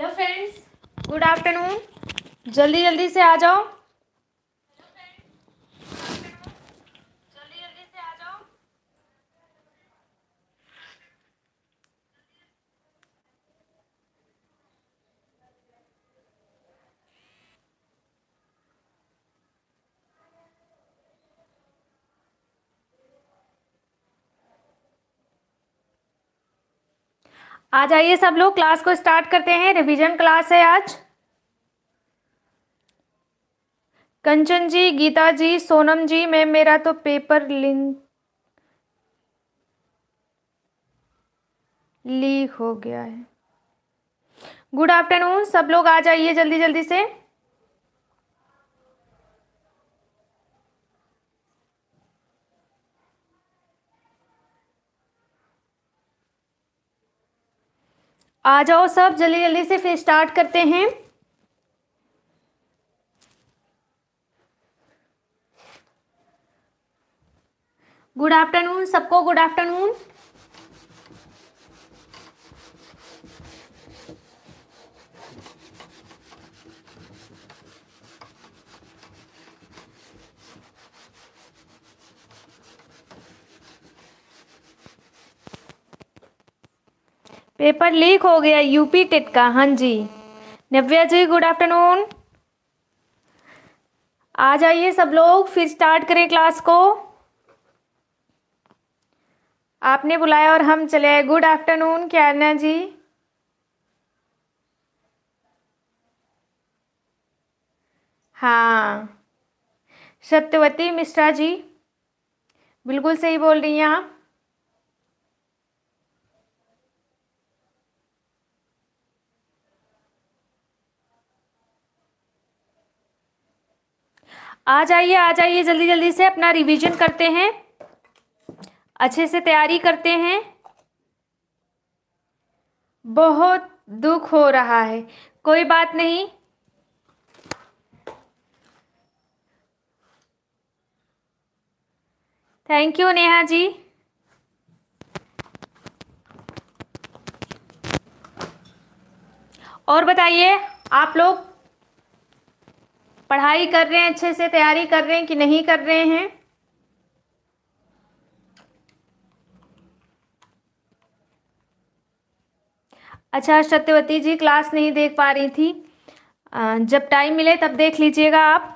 hello friends good afternoon जल्दी जल्दी से आ जाओ आ जाइए सब लोग क्लास को स्टार्ट करते हैं रिवीजन क्लास है आज कंचन जी गीता जी सोनम जी मैम मेरा तो पेपर लिंक लीक हो गया है गुड आफ्टरनून सब लोग आ जाइए जल्दी जल्दी से आ जाओ सब जल्दी जल्दी से फिर स्टार्ट करते हैं गुड आफ्टरनून सबको गुड आफ्टरनून पेपर लीक हो गया यूपी टेट का हाँ जी नव्या जी गुड आफ्टरनून आ जाइए सब लोग फिर स्टार्ट करें क्लास को आपने बुलाया और हम चले आए गुड आफ्टरनून क्या जी हाँ सत्यवती मिश्रा जी बिल्कुल सही बोल रही हैं आप आ जाइए आ जाइए जल्दी जल्दी से अपना रिवीजन करते हैं अच्छे से तैयारी करते हैं बहुत दुख हो रहा है कोई बात नहीं थैंक यू नेहा जी और बताइए आप लोग पढ़ाई कर रहे हैं अच्छे से तैयारी कर रहे हैं कि नहीं कर रहे हैं अच्छा सत्यवती जी क्लास नहीं देख पा रही थी जब टाइम मिले तब देख लीजिएगा आप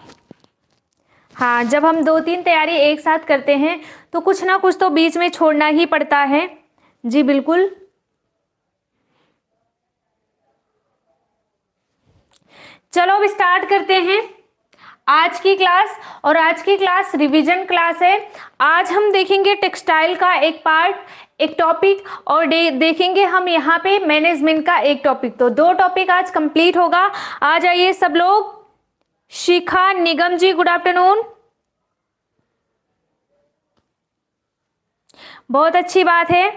हाँ जब हम दो तीन तैयारी एक साथ करते हैं तो कुछ ना कुछ तो बीच में छोड़ना ही पड़ता है जी बिल्कुल चलो अब स्टार्ट करते हैं आज की क्लास और आज की क्लास रिवीजन क्लास है आज हम देखेंगे टेक्सटाइल का एक पार्ट एक टॉपिक और दे, देखेंगे हम यहाँ पे मैनेजमेंट का एक टॉपिक तो दो टॉपिक आज कंप्लीट होगा आ जाइए सब लोग शिखा निगम जी गुड आफ्टरनून बहुत अच्छी बात है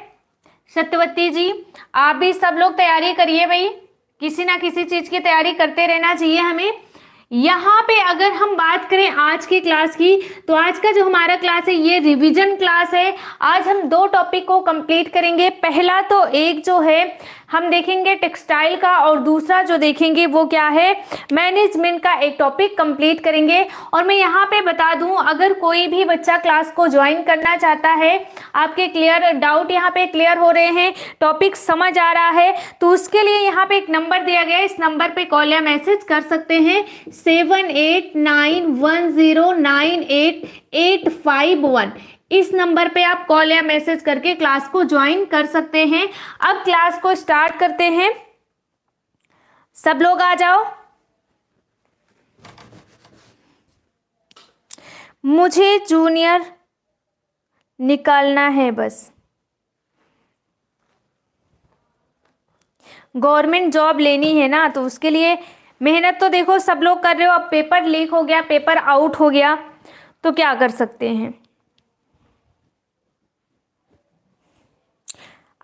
सत्यवती जी आप भी सब लोग तैयारी करिए भाई किसी ना किसी चीज़ की तैयारी करते रहना चाहिए हमें यहाँ पे अगर हम बात करें आज की क्लास की तो आज का जो हमारा क्लास है ये रिवीजन क्लास है आज हम दो टॉपिक को कंप्लीट करेंगे पहला तो एक जो है हम देखेंगे टेक्सटाइल का और दूसरा जो देखेंगे वो क्या है मैनेजमेंट का एक टॉपिक कंप्लीट करेंगे और मैं यहाँ पे बता दूँ अगर कोई भी बच्चा क्लास को ज्वाइन करना चाहता है आपके क्लियर डाउट यहाँ पे क्लियर हो रहे हैं टॉपिक समझ आ रहा है तो उसके लिए यहाँ पे एक नंबर दिया गया है इस नंबर पर कॉल या मैसेज कर सकते हैं seven eight nine one zero nine eight eight five one इस नंबर पे आप कॉल या मैसेज करके क्लास को ज्वाइन कर सकते हैं अब क्लास को स्टार्ट करते हैं सब लोग आ जाओ मुझे जूनियर निकालना है बस गवर्नमेंट जॉब लेनी है ना तो उसके लिए मेहनत तो देखो सब लोग कर रहे हो अब पेपर लीक हो गया पेपर आउट हो गया तो क्या कर सकते हैं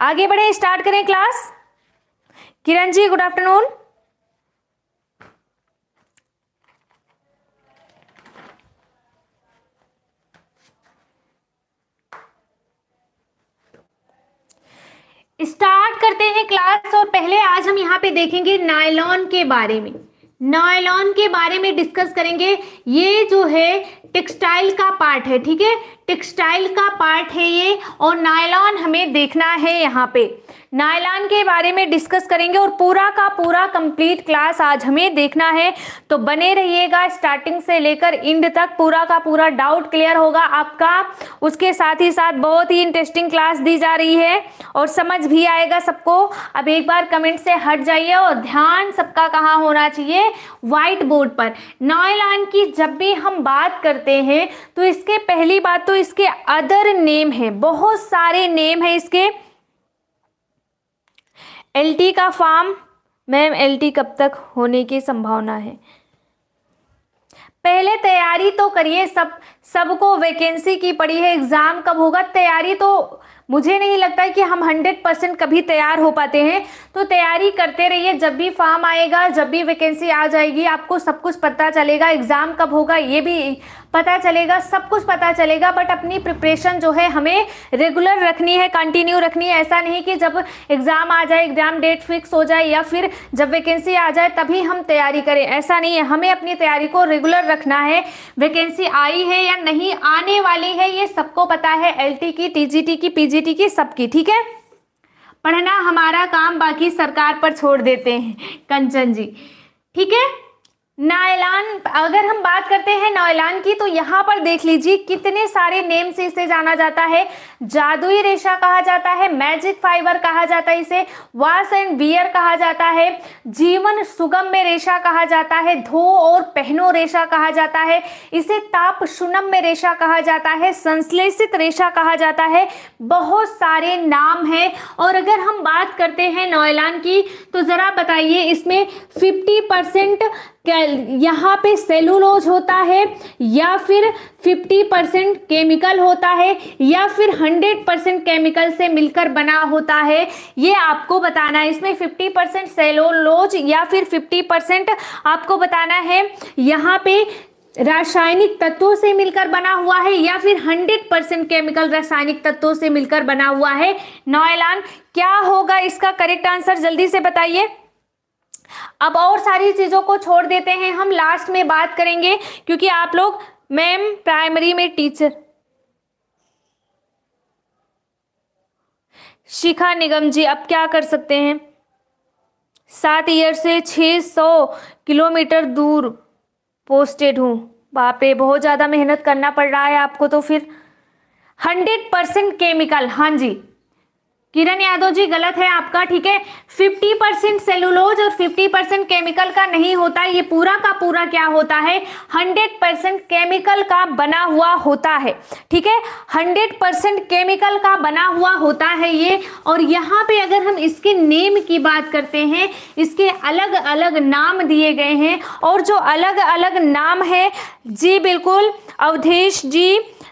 आगे बढ़े स्टार्ट करें class Kiran ji good afternoon हैं क्लास और पहले आज हम यहाँ पे देखेंगे नायलॉन के बारे में नायलॉन के बारे में डिस्कस करेंगे ये जो है टेक्सटाइल का पार्ट है ठीक है टेक्सटाइल का पार्ट है ये और नायलॉन हमें देखना है यहाँ पे नायलॉन के बारे में डिस्कस करेंगे और पूरा का पूरा कंप्लीट क्लास आज हमें देखना है तो बने रहिएगा स्टार्टिंग से लेकर इंड तक पूरा का पूरा डाउट क्लियर होगा आपका उसके साथ ही साथ बहुत ही इंटरेस्टिंग क्लास दी जा रही है और समझ भी आएगा सबको अब एक बार कमेंट से हट जाइए और ध्यान सबका कहाँ होना चाहिए व्हाइट बोर्ड पर नायलॉन की जब भी हम बात करते करते हैं तो इसके पहली बात तो इसके अदर नेम है बहुत सारे नेम है इसके एलटी का फार्म मैम एलटी कब तक होने की संभावना है पहले तैयारी तो करिए सब सबको वैकेंसी की पड़ी है एग्ज़ाम कब होगा तैयारी तो मुझे नहीं लगता है कि हम हंड्रेड परसेंट कभी तैयार हो पाते हैं तो तैयारी करते रहिए जब भी फॉर्म आएगा जब भी वैकेंसी आ जाएगी आपको सब कुछ पता चलेगा एग्ज़ाम कब होगा ये भी पता चलेगा सब कुछ पता चलेगा बट अपनी प्रिपरेशन जो है हमें रेगुलर रखनी है कंटिन्यू रखनी है ऐसा नहीं कि जब एग्ज़ाम आ जाए एग्ज़ाम डेट फिक्स हो जाए या फिर जब वैकेंसी आ जाए तभी हम तैयारी करें ऐसा नहीं है हमें अपनी तैयारी को रेगुलर रखना है वैकेंसी आई है या नहीं आने वाली है ये सबको पता है एल की टी की पी की सबकी ठीक है पढ़ना हमारा काम बाकी सरकार पर छोड़ देते हैं कंचन जी ठीक है नायलान अगर हम बात करते हैं नायलान की तो यहाँ पर देख लीजिए कितने सारे नेम से इसे जाना जाता है जादुई रेशा कहा जाता है मैजिक फाइबर कहा जाता है इसे वास एंड वियर कहा जाता है जीवन सुगम में रेशा कहा जाता है धो और पहनो रेशा कहा जाता है इसे ताप सुनम में रेशा कहा जाता है संश्लेषित रेशा कहा जाता है बहुत सारे नाम है और अगर हम बात करते हैं नौयलान की तो ज़रा बताइए इसमें फिफ्टी परसेंट यहाँ पे सेलुलोज होता है या फिर 50 परसेंट केमिकल होता है या फिर 100 परसेंट केमिकल से मिलकर बना होता है ये आपको बताना है इसमें 50 परसेंट सेलोलोज या फिर 50 परसेंट आपको बताना है यहाँ पे रासायनिक तत्वों से मिलकर बना हुआ है या फिर 100 परसेंट केमिकल रासायनिक तत्वों से मिलकर बना हुआ है नॉयलान क्या होगा इसका करेक्ट आंसर जल्दी से बताइए अब और सारी चीज़ों को छोड़ देते हैं हम लास्ट में बात करेंगे क्योंकि आप लोग मैम प्राइमरी में टीचर शिखा निगम जी अब क्या कर सकते हैं सात ईयर से छह सौ किलोमीटर दूर पोस्टेड हूं वहां बहुत ज़्यादा मेहनत करना पड़ रहा है आपको तो फिर हंड्रेड परसेंट केमिकल हाँ जी किरण यादव जी गलत है आपका ठीक है फिफ्टी परसेंट सेलुलोज और फिफ्टी परसेंट केमिकल का नहीं होता ये पूरा का पूरा क्या होता है हंड्रेड परसेंट केमिकल का बना हुआ होता है ठीक है हंड्रेड परसेंट केमिकल का बना हुआ होता है ये और यहाँ पे अगर हम इसके नेम की बात करते हैं इसके अलग अलग नाम दिए गए हैं और जो अलग अलग नाम है जी बिल्कुल अवधेश जी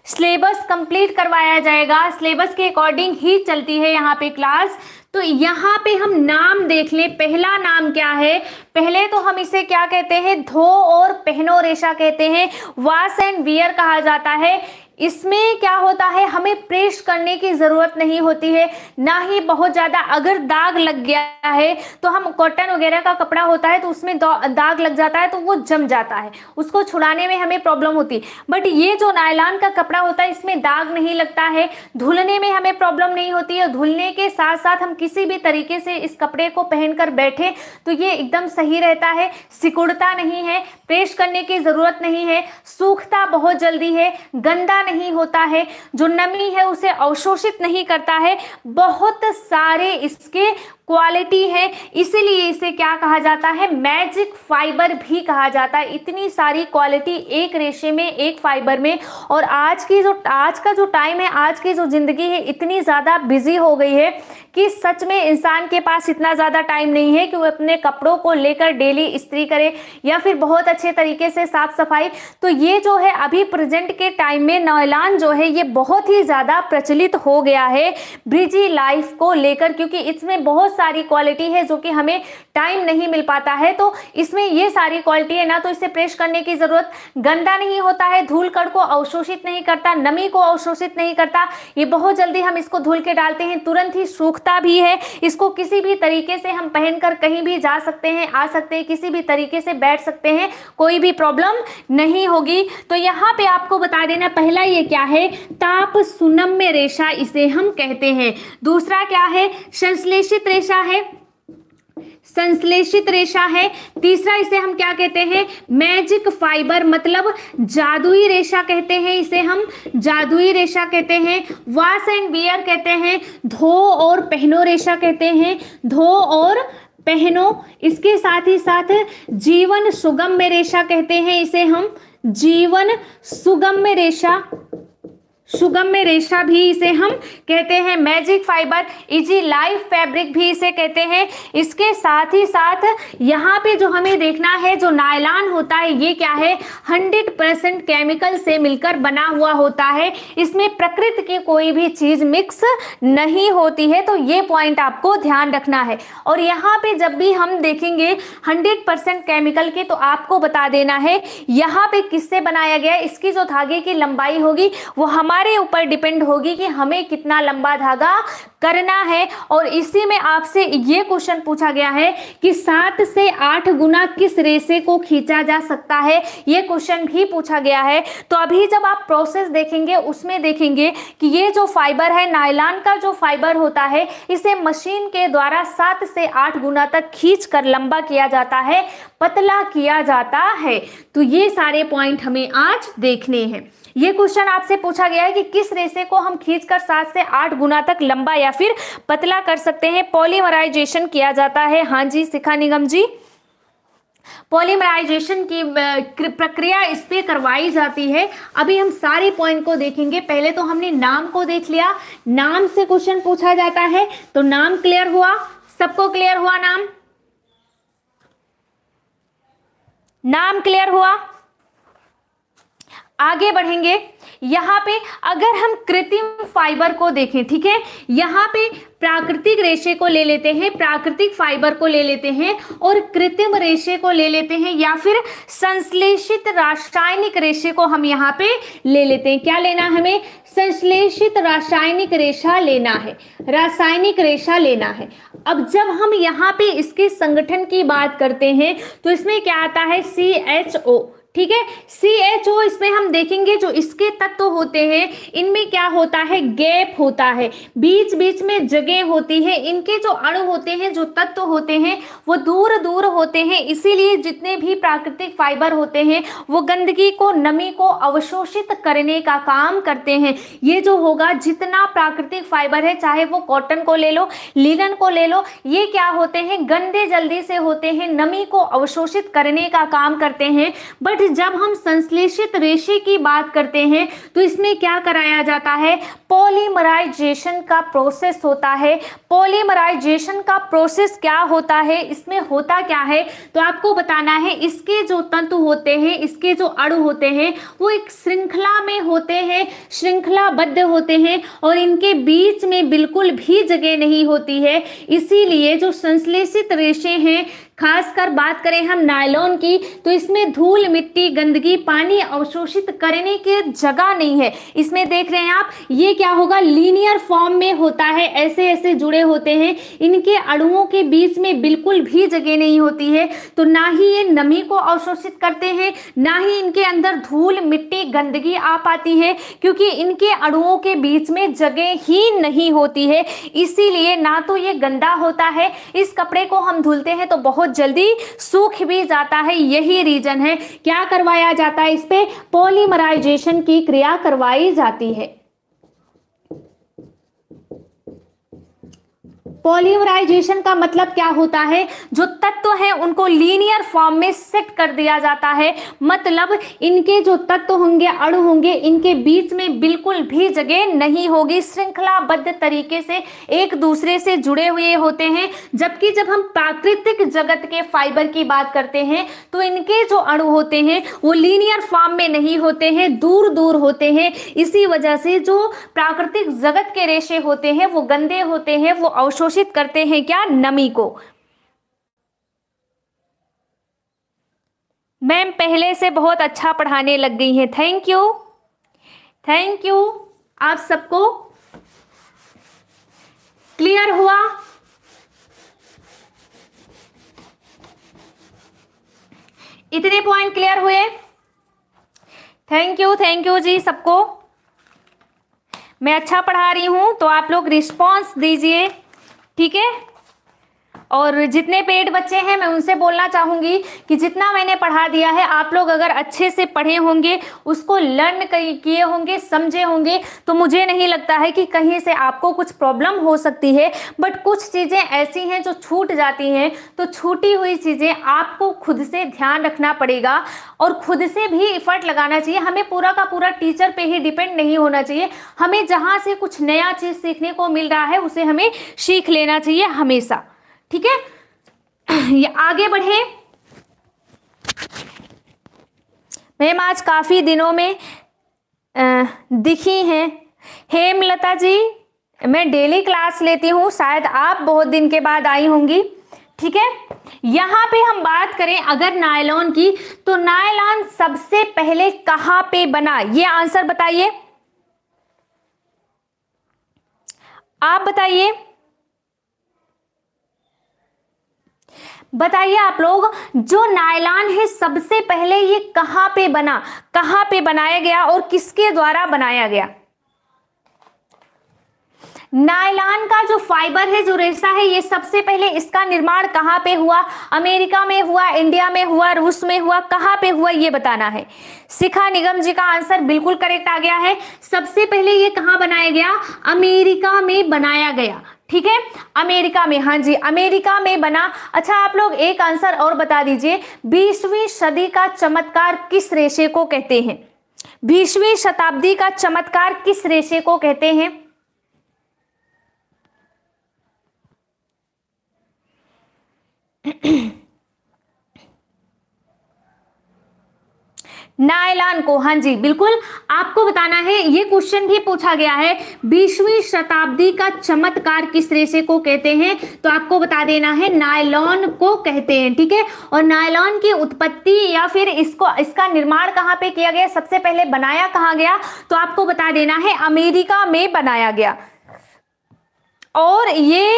सिलेबस कंप्लीट करवाया जाएगा सिलेबस के अकॉर्डिंग ही चलती है यहाँ पे क्लास तो यहाँ पे हम नाम देख लें पहला नाम क्या है पहले तो हम इसे क्या कहते हैं धो और पहनो रेशा कहते हैं वास एंड वियर कहा जाता है इसमें क्या होता है हमें प्रेस करने की ज़रूरत नहीं होती है ना ही बहुत ज़्यादा अगर दाग लग गया है तो हम कॉटन वगैरह का कपड़ा होता है तो उसमें दाग लग जाता है तो वो जम जाता है उसको छुड़ाने में हमें प्रॉब्लम होती है बट ये जो नायलान का कपड़ा होता है इसमें दाग नहीं लगता है धुलने में हमें प्रॉब्लम नहीं होती है धुलने के साथ साथ हम किसी भी तरीके से इस कपड़े को पहनकर बैठे तो ये एकदम सही रहता है सिकुड़ता नहीं है पेश करने की ज़रूरत नहीं है सूखता बहुत जल्दी है गंदा नहीं होता है जो नमी है उसे अवशोषित नहीं करता है बहुत सारे इसके क्वालिटी है इसीलिए इसे क्या कहा जाता है मैजिक फाइबर भी कहा जाता है इतनी सारी क्वालिटी एक रेशे में एक फाइबर में और आज की जो आज का जो टाइम है आज की जो ज़िंदगी है इतनी ज़्यादा बिजी हो गई है कि सच में इंसान के पास इतना ज़्यादा टाइम नहीं है कि वो अपने कपड़ों को लेकर डेली इस्त्री करे या फिर बहुत अच्छे तरीके से साफ सफाई तो ये जो है अभी प्रेजेंट के टाइम में नौलान जो है ये बहुत ही ज़्यादा प्रचलित हो गया है ब्रिजी लाइफ को लेकर क्योंकि इसमें बहुत सारी क्वालिटी है जो कि हमें टाइम नहीं मिल पाता है तो इसमें ये सारी क्वालिटी है ना तो इसे प्रेस करने की ज़रूरत गंदा नहीं होता है धूल कड़ को अवशोषित नहीं करता नमी को अवशोषित नहीं करता ये बहुत जल्दी हम इसको धुल के डालते हैं तुरंत ही सूखता भी है इसको किसी भी तरीके से हम पहनकर कहीं भी जा सकते हैं आ सकते हैं किसी भी तरीके से बैठ सकते हैं कोई भी प्रॉब्लम नहीं होगी तो यहाँ पे आपको बता देना पहला ये क्या है ताप सुनम्य रेशा इसे हम कहते हैं दूसरा क्या है संश्लेषित रेशा रेशा है संश्लेषित रेशा है तीसरा इसे हम क्या कहते हैं मैजिक फाइबर मतलब जादुई रेशा कहते हैं इसे हम जादुई रेशा कहते हैं वास एंड बियर कहते हैं धो और पहनो रेशा कहते हैं धो और पहनो इसके साथ ही साथ जीवन सुगम में रेशा कहते हैं इसे हम जीवन सुगम में रेशा सुगम्य रेशा भी इसे हम कहते हैं magic fibre easy life fabric भी इसे कहते हैं इसके साथ ही साथ यहाँ पे जो हमें देखना है जो नायलान होता है ये क्या है 100 परसेंट केमिकल से मिलकर बना हुआ होता है इसमें प्रकृति की कोई भी चीज़ मिक्स नहीं होती है तो ये पॉइंट आपको ध्यान रखना है और यहाँ पे जब भी हम देखेंगे हंड्रेड परसेंट केमिकल के तो आपको बता देना है यहाँ पे किससे बनाया गया इसकी जो धागे की लंबाई होगी वो हमारे हमारे ऊपर डिपेंड होगी कि हमें कितना लंबा धागा करना है और इसी में आपसे ये क्वेश्चन पूछा गया है कि सात से आठ गुना किस रेशे को खींचा जा सकता है ये क्वेश्चन भी पूछा गया है तो अभी जब आप प्रोसेस देखेंगे उसमें देखेंगे कि ये जो फाइबर है नायलान का जो फाइबर होता है इसे मशीन के द्वारा सात से आठ गुना तक खींच कर लंबा किया जाता है पतला किया जाता है तो ये सारे पॉइंट हमें आज देखने हैं ये क्वेश्चन आपसे पूछा गया है कि किस रेसे को हम खींचकर सात से आठ गुना तक लंबा या फिर पतला कर सकते हैं पॉलीमराइजेशन किया जाता है हाँ जी शिखा निगम जी पॉलीमराइजेशन की प्रक्रिया इस पर करवाई जाती है अभी हम सारे पॉइंट को देखेंगे पहले तो हमने नाम को देख लिया नाम से क्वेश्चन पूछा जाता है तो नाम क्लियर हुआ सबको क्लियर हुआ नाम नाम क्लियर हुआ आगे बढ़ेंगे यहाँ पे अगर हम कृत्रिम फाइबर को देखें ठीक है यहाँ पे प्राकृतिक रेशे को ले लेते हैं प्राकृतिक फाइबर को ले लेते हैं और कृत्रिम रेशे को ले लेते हैं या फिर संश्लेषित रासायनिक रेशे को हम यहाँ पे ले लेते हैं क्या लेना हमें संश्लेषित रासायनिक रेशा लेना है रासायनिक रेशा लेना है अब जब हम यहाँ पे इसके संगठन की बात करते हैं तो इसमें क्या आता है सी एच ओ ठीक है सी एच ओ इसमें हम देखेंगे जो इसके तत्व होते हैं इनमें क्या होता है गैप होता है बीच बीच में जगह होती है इनके जो अणु होते हैं जो तत्व होते हैं वो दूर दूर होते हैं इसीलिए जितने भी प्राकृतिक फाइबर होते हैं वो गंदगी को नमी को अवशोषित करने का काम करते हैं ये जो होगा जितना प्राकृतिक फाइबर है चाहे वो कॉटन को ले लो लिनन को ले लो ये क्या होते हैं गंदे जल्दी से होते हैं नमी को अवशोषित करने का काम करते हैं बट बट जब हम संश्लेषित रेशे की बात करते हैं तो इसमें क्या कराया जाता है पॉलीमराइजेशन का प्रोसेस होता है पॉलीमराइजेशन का प्रोसेस क्या होता है इसमें होता क्या है तो आपको बताना है इसके जो तंतु होते हैं इसके जो अड़ होते हैं वो एक श्रृंखला में होते हैं श्रृंखलाबद्ध होते हैं और इनके बीच में बिल्कुल भी जगह नहीं होती है इसीलिए जो संश्लेषित रेशे हैं खासकर बात करें हम नायलॉन की तो इसमें धूल मिट्टी गंदगी पानी अवशोषित करने के जगह नहीं है इसमें देख रहे हैं आप ये क्या होगा लीनियर फॉर्म में होता है ऐसे ऐसे जुड़े होते हैं इनके अड़ुओं के बीच में बिल्कुल भी जगह नहीं होती है तो ना ही ये नमी को अवशोषित करते हैं ना ही इनके अंदर धूल मिट्टी गंदगी आ पाती है क्योंकि इनके अड़ुओं के बीच में जगह ही नहीं होती है इसीलिए ना तो ये गंदा होता है इस कपड़े को हम धुलते हैं तो बहुत बहुत जल्दी सूख भी जाता है यही रीजन है क्या करवाया जाता है इस पर पॉलीमराइजेशन की क्रिया करवाई जाती है पॉलीमराइजेशन का मतलब क्या होता है जो तत्व है उनको लीनियर फॉर्म में सेट कर दिया जाता है मतलब इनके जो तत्व होंगे अणु होंगे इनके बीच में बिल्कुल भी जगह नहीं होगी श्रृंखलाबद्ध तरीके से एक दूसरे से जुड़े हुए होते हैं जबकि जब हम प्राकृतिक जगत के फाइबर की बात करते हैं तो इनके जो अणु होते हैं वो लीनियर फॉर्म में नहीं होते हैं दूर दूर होते हैं इसी वजह से जो प्राकृतिक जगत के रेशे होते हैं वो गंदे होते हैं वो अवशोष अवशोषित करते हैं क्या नमी को मैम पहले से बहुत अच्छा पढ़ाने लग गई हैं थैंक यू थैंक यू आप सबको क्लियर हुआ इतने पॉइंट क्लियर हुए थैंक यू थैंक यू जी सबको मैं अच्छा पढ़ा रही हूं तो आप लोग रिस्पॉन्स दीजिए ठीक है और जितने पेड बच्चे हैं मैं उनसे बोलना चाहूंगी कि जितना मैंने पढ़ा दिया है आप लोग अगर अच्छे से पढ़े होंगे उसको लर्न किए होंगे समझे होंगे तो मुझे नहीं लगता है कि कहीं से आपको कुछ प्रॉब्लम हो सकती है बट कुछ चीज़ें ऐसी हैं जो छूट जाती हैं तो छूटी हुई चीज़ें आपको खुद से ध्यान रखना पड़ेगा और खुद से भी इफ़र्ट लगाना चाहिए हमें पूरा का पूरा टीचर पे ही डिपेंड नहीं होना चाहिए हमें जहाँ से कुछ नया चीज़ सीखने को मिल रहा है उसे हमें सीख लेना चाहिए हमेशा ठीक है ये आगे बढ़े मैम आज काफ़ी दिनों में दिखी हैं हेमलता जी मैं डेली क्लास लेती हूँ शायद आप बहुत दिन के बाद आई होंगी ठीक है यहाँ पे हम बात करें अगर नायलॉन की तो नायलॉन सबसे पहले कहाँ पे बना ये आंसर बताइए आप बताइए बताइए आप लोग जो नायलान है सबसे पहले ये कहां पे बना कहां पे बनाया गया और किसके द्वारा बनाया गया नायलान का जो फाइबर है जो रेशा है ये सबसे पहले इसका निर्माण कहाँ पे हुआ अमेरिका में हुआ इंडिया में हुआ रूस में हुआ कहां पे हुआ ये बताना है शिखा निगम जी का आंसर बिल्कुल करेक्ट आ गया है सबसे पहले ये कहां बनाया गया अमेरिका में बनाया गया ठीक है अमेरिका में हाँ जी अमेरिका में बना अच्छा आप लोग एक आंसर और बता दीजिए बीसवीं सदी का चमत्कार किस रेशे को कहते हैं बीसवीं शताब्दी का चमत्कार किस रेशे को कहते हैं नायलान को हाँ जी बिल्कुल आपको बताना है ये क्वेश्चन भी पूछा गया है बीसवीं शताब्दी का चमत्कार किस रेशे को कहते हैं तो आपको बता देना है नायलॉन को कहते हैं ठीक है और नायलॉन की उत्पत्ति या फिर इसको इसका निर्माण कहाँ पे किया गया सबसे पहले बनाया कहाँ गया तो आपको बता देना है अमेरिका में बनाया गया और ये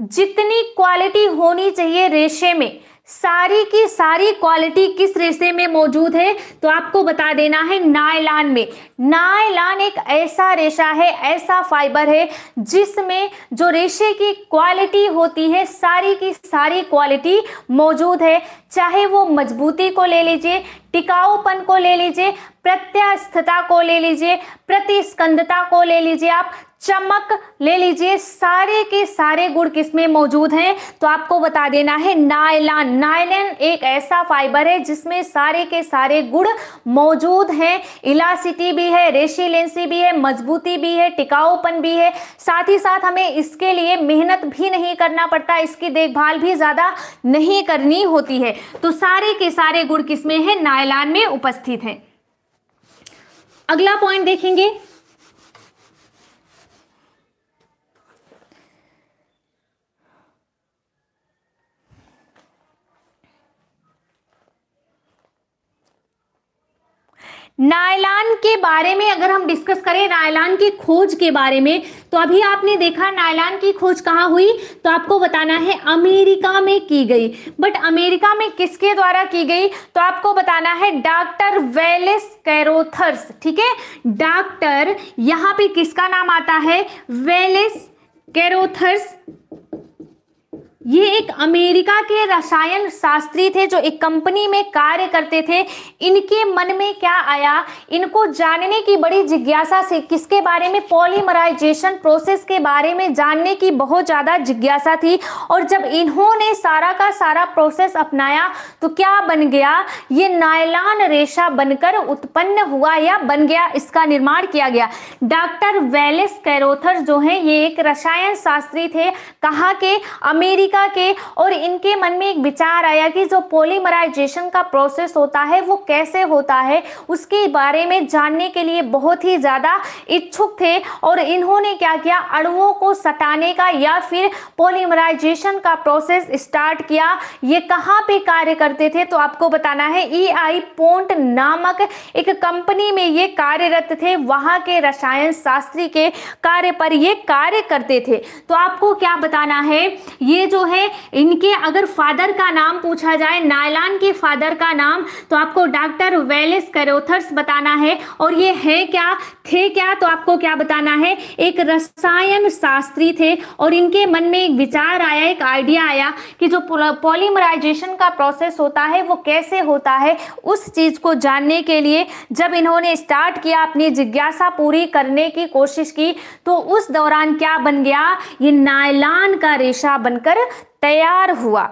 जितनी क्वालिटी होनी चाहिए रेशे में सारी की सारी क्वालिटी किस रेशे में मौजूद है तो आपको बता देना है नायलान में नायलान एक ऐसा रेशा है ऐसा फाइबर है जिसमें जो रेशे की क्वालिटी होती है सारी की सारी क्वालिटी मौजूद है चाहे वो मजबूती को ले लीजिए टिकाऊपन को ले लीजिए प्रत्यास्थता को ले लीजिए प्रतिस्कंदता को ले लीजिए आप चमक ले लीजिए सारे के सारे गुड़ किसमें मौजूद हैं तो आपको बता देना है नायलान नायलन एक ऐसा फाइबर है जिसमें सारे के सारे गुड़ मौजूद हैं इलासिटी भी है रेशिलेंसी भी है मजबूती भी है टिकाऊपन भी है साथ ही साथ हमें इसके लिए मेहनत भी नहीं करना पड़ता इसकी देखभाल भी ज़्यादा नहीं करनी होती है तो सारे के सारे गुड़ किसमें हैं नायलान में उपस्थित हैं अगला पॉइंट देखेंगे नायलान के बारे में अगर हम डिस्कस करें नायलान की खोज के बारे में तो अभी आपने देखा नायलान की खोज कहाँ हुई तो आपको बताना है अमेरिका में की गई बट अमेरिका में किसके द्वारा की गई तो आपको बताना है डॉक्टर वेलेस कैरोथर्स ठीक है डॉक्टर यहाँ पे किसका नाम आता है वेलेस कैरोथर्स ये एक अमेरिका के रसायन शास्त्री थे जो एक कंपनी में कार्य करते थे इनके मन में क्या आया इनको जानने की बड़ी जिज्ञासा से किसके बारे में पॉलीमराइजेशन प्रोसेस के बारे में जानने की बहुत ज़्यादा जिज्ञासा थी और जब इन्होंने सारा का सारा प्रोसेस अपनाया तो क्या बन गया ये नायलान रेशा बनकर उत्पन्न हुआ या बन गया इसका निर्माण किया गया डॉक्टर वेलिस कैरोथर जो हैं ये एक रसायन शास्त्री थे कहा के अमेरिका अमेरिका के और इनके मन में एक विचार आया कि जो पोलीमराइजेशन का प्रोसेस होता है वो कैसे होता है उसके बारे में जानने के लिए बहुत ही ज़्यादा इच्छुक थे और इन्होंने क्या किया अणुओं को सटाने का या फिर पोलीमराइजेशन का प्रोसेस स्टार्ट किया ये कहाँ पे कार्य करते थे तो आपको बताना है ई आई पोंट नामक एक कंपनी में ये कार्यरत थे वहाँ के रसायन शास्त्री के कार्य पर ये कार्य करते थे तो आपको क्या बताना है ये जो है इनके अगर फादर का नाम पूछा जाए नायलान के फादर का नाम तो आपको डॉक्टर वेलिस करोथर्स बताना है और ये है क्या थे क्या तो आपको क्या बताना है एक रसायन शास्त्री थे और इनके मन में एक विचार आया एक आइडिया आया कि जो पॉलीमराइजेशन का प्रोसेस होता है वो कैसे होता है उस चीज़ को जानने के लिए जब इन्होंने स्टार्ट किया अपनी जिज्ञासा पूरी करने की कोशिश की तो उस दौरान क्या बन गया ये नायलान का रेशा बनकर तैयार हुआ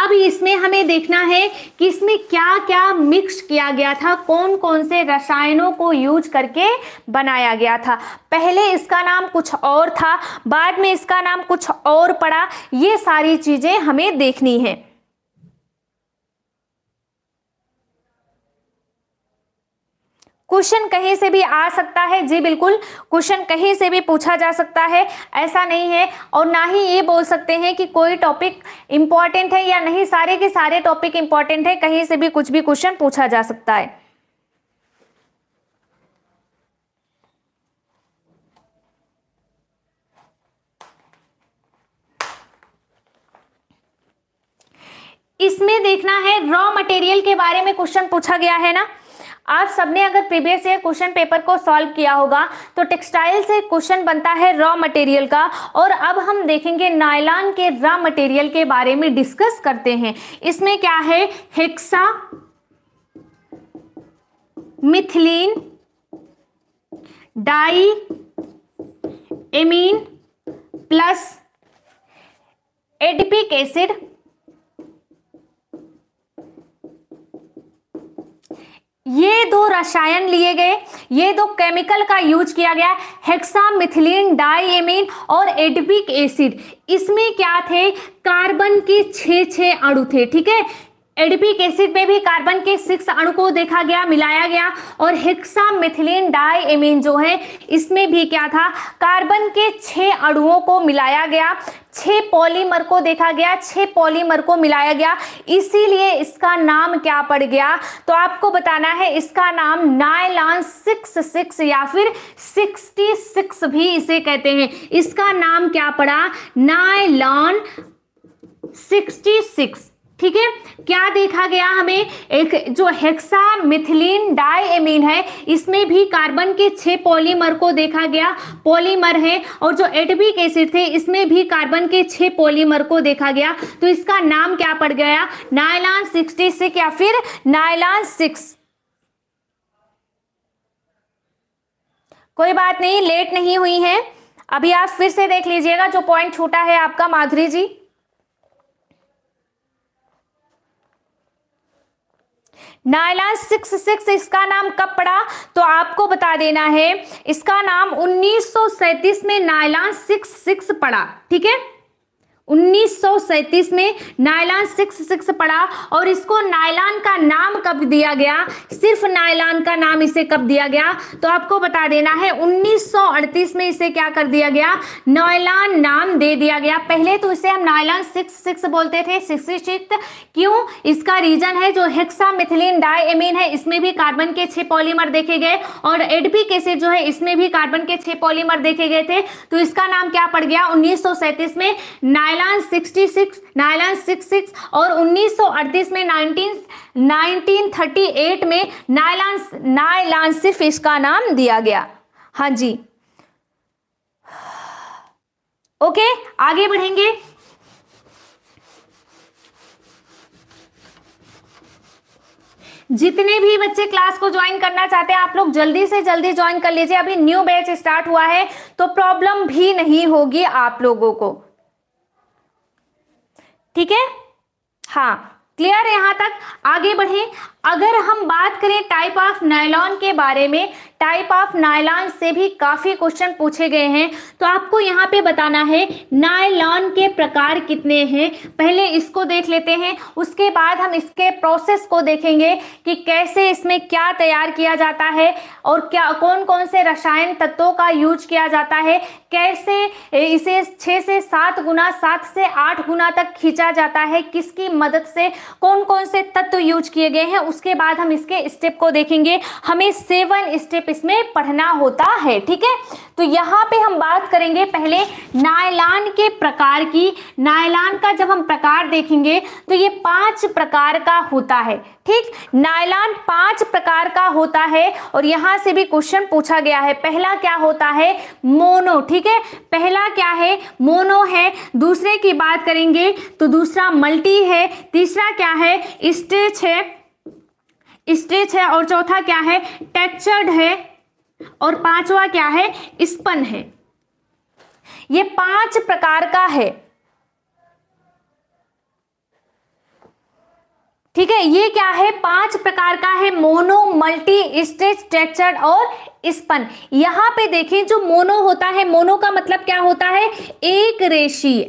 अब इसमें हमें देखना है कि इसमें क्या क्या मिक्स किया गया था कौन कौन से रसायनों को यूज करके बनाया गया था पहले इसका नाम कुछ और था बाद में इसका नाम कुछ और पड़ा ये सारी चीज़ें हमें देखनी है क्वेश्चन कहीं से भी आ सकता है जी बिल्कुल क्वेश्चन कहीं से भी पूछा जा सकता है ऐसा नहीं है और ना ही ये बोल सकते हैं कि कोई टॉपिक इम्पॉर्टेंट है या नहीं सारे के सारे टॉपिक इम्पॉर्टेंट है कहीं से भी कुछ भी क्वेश्चन पूछा जा सकता है इसमें देखना है रॉ मटेरियल के बारे में क्वेश्चन पूछा गया है ना आप सबने अगर प्रीवियस ईयर क्वेश्चन पेपर को सॉल्व किया होगा तो टेक्सटाइल से क्वेश्चन बनता है रॉ मटेरियल का और अब हम देखेंगे नायलान के रॉ मटेरियल के बारे में डिस्कस करते हैं इसमें क्या है hexamethylene diamine plus adipic acid ये दो रसायन लिए गए ये दो केमिकल का यूज किया गया हेक्सामिथिलीन डाईएमीन और एडविक एसिड इसमें क्या थे कार्बन के छे छे अणु थे ठीक है एडिपिक एसिड में भी कार्बन के सिक्स अणु को देखा गया मिलाया गया और हिक्सा मिथिलीन एमिन जो है इसमें भी क्या था कार्बन के छह अणुओं को मिलाया गया छह पॉलीमर को देखा गया छह पॉलीमर को मिलाया गया इसीलिए इसका नाम क्या पड़ गया तो आपको बताना है इसका नाम नायलान सिक्स सिक्स या फिर सिक्सटी सिक्स भी इसे कहते हैं इसका नाम क्या पड़ा नायलान सिक्सटी सिक्स ठीक है क्या देखा गया हमें एक जो हेक्सा मिथिलीन डाईमीन है इसमें भी कार्बन के छह पॉलीमर को देखा गया पॉलीमर है और जो एटबिक एसिड थे इसमें भी कार्बन के छह पॉलीमर को देखा गया तो इसका नाम क्या पड़ गया नायलान सिक्सटी सिक्स या फिर नायलान सिक्स कोई बात नहीं लेट नहीं हुई है अभी आप फिर से देख लीजिएगा जो पॉइंट छूटा है आपका Madhuri ji nylon six six इसका नाम कब पड़ा तो आपको बता देना है इसका नाम 1937 में नायलॉन सिक्स सिक्स पड़ा ठीक है 1937 में नायलान सिक्स सिक्स पड़ा और इसको नायलान का नाम कब दिया गया सिर्फ नायलान का नाम इसे कब दिया गया तो आपको बता देना है 1938 में इसे क्या कर दिया गया नायलान नाम दे दिया गया पहले तो इसे हम नायलान सिक्स सिक्स बोलते थे क्यों इसका रीजन है जो हेक्सा मिथिलीन डाईमीन है इसमें भी कार्बन के छह पॉलीमर देखे गए और एडपी एसिड जो है इसमें भी कार्बन के छह पॉलीमर देखे गए थे तो इसका नाम क्या पड़ गया उन्नीस में नायल नायलान 66 नायलान 66 और 1938 में 19 1938 में नायलान नायलान सिर्फ इसका नाम दिया गया हाँ जी ओके आगे बढ़ेंगे जितने भी बच्चे क्लास को ज्वाइन करना चाहते हैं आप लोग जल्दी से जल्दी ज्वाइन कर लीजिए अभी न्यू बैच स्टार्ट हुआ है तो प्रॉब्लम भी नहीं होगी आप लोगों को ठीक है हाँ क्लियर यहां तक आगे बढ़े अगर हम बात करें टाइप ऑफ नायलॉन के बारे में टाइप ऑफ नायलॉन से भी काफ़ी क्वेश्चन पूछे गए हैं तो आपको यहाँ पे बताना है नायलॉन के प्रकार कितने हैं पहले इसको देख लेते हैं उसके बाद हम इसके प्रोसेस को देखेंगे कि कैसे इसमें क्या तैयार किया जाता है और क्या कौन कौन से रसायन तत्वों का यूज किया जाता है कैसे इसे छः से सात गुना सात से आठ गुना तक खींचा जाता है किसकी मदद से कौन कौन से तत्व यूज किए गए हैं उस उसके बाद हम इसके स्टेप को देखेंगे हमें सेवन स्टेप इसमें पढ़ना होता है ठीक है तो यहाँ पे हम बात करेंगे पहले नायलान के प्रकार की नायलान का जब हम प्रकार देखेंगे तो ये पांच प्रकार का होता है ठीक नायलान पांच प्रकार का होता है और यहां से भी क्वेश्चन पूछा गया है पहला क्या होता है मोनो ठीक है पहला क्या है मोनो है दूसरे की बात करेंगे तो दूसरा मल्टी है तीसरा क्या है स्टेच है स्ट्रेच है और चौथा क्या है टेक्चर्ड है और पांचवा क्या है स्पन है ये पांच प्रकार का है ठीक है ये क्या है पांच प्रकार का है मोनो मल्टी स्टेज टेक्चर्ड और स्पन यहां पे देखें जो मोनो होता है मोनो का मतलब क्या होता है एक रेशीय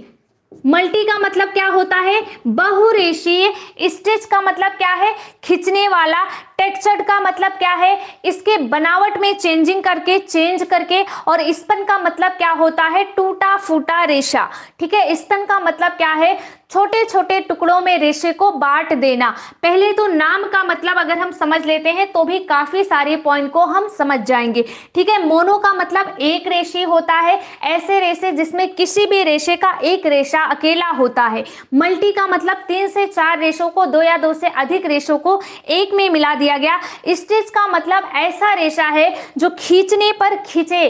मल्टी का मतलब क्या होता है बहुरेशीय स्टिच का मतलब क्या है खींचने वाला टेक्सचर्ड का मतलब क्या है इसके बनावट में चेंजिंग करके चेंज करके और स्पन का मतलब क्या होता है टूटा फूटा रेशा ठीक है स्तन का मतलब क्या है छोटे छोटे टुकड़ों में रेशे को बांट देना पहले तो नाम का मतलब अगर हम समझ लेते हैं तो भी काफी सारे पॉइंट को हम समझ जाएंगे ठीक है मोनो का मतलब एक रेशे होता है ऐसे रेशे जिसमें किसी भी रेशे का एक रेशा अकेला होता है मल्टी का मतलब तीन से चार रेशों को दो या दो से अधिक रेशों को एक में मिला दिया दिया गया स्टिच का मतलब ऐसा रेशा है जो खींचने पर खींचे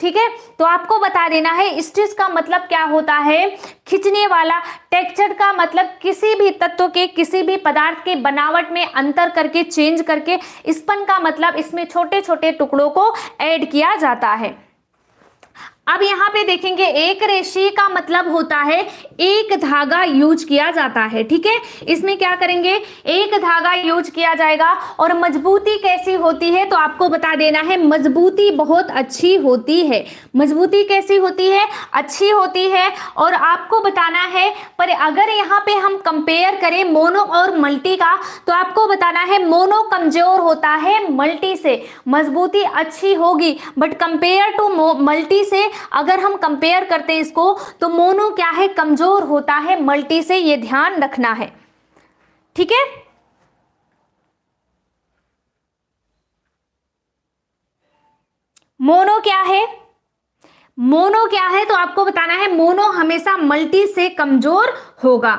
ठीक है तो आपको बता देना है स्टिच का मतलब क्या होता है खींचने वाला टेक्सचर का मतलब किसी भी तत्व के किसी भी पदार्थ के बनावट में अंतर करके चेंज करके स्पन का मतलब इसमें छोटे छोटे टुकड़ों को ऐड किया जाता है अब यहाँ पे देखेंगे एक रेशे का मतलब होता है एक धागा यूज किया जाता है ठीक है इसमें क्या करेंगे एक धागा यूज किया जाएगा और मजबूती कैसी होती है तो आपको बता देना है मजबूती बहुत अच्छी होती है मजबूती कैसी होती है अच्छी होती है और आपको बताना है पर अगर यहाँ पे हम कंपेयर करें मोनो और मल्टी का तो आपको बताना है मोनो कमजोर होता है मल्टी से मजबूती अच्छी होगी बट कंपेयर टू मल्टी से अगर हम कंपेयर करते हैं इसको तो मोनो क्या है कमजोर होता है मल्टी से ये ध्यान रखना है ठीक है मोनो क्या है मोनो क्या है तो आपको बताना है मोनो हमेशा मल्टी से कमजोर होगा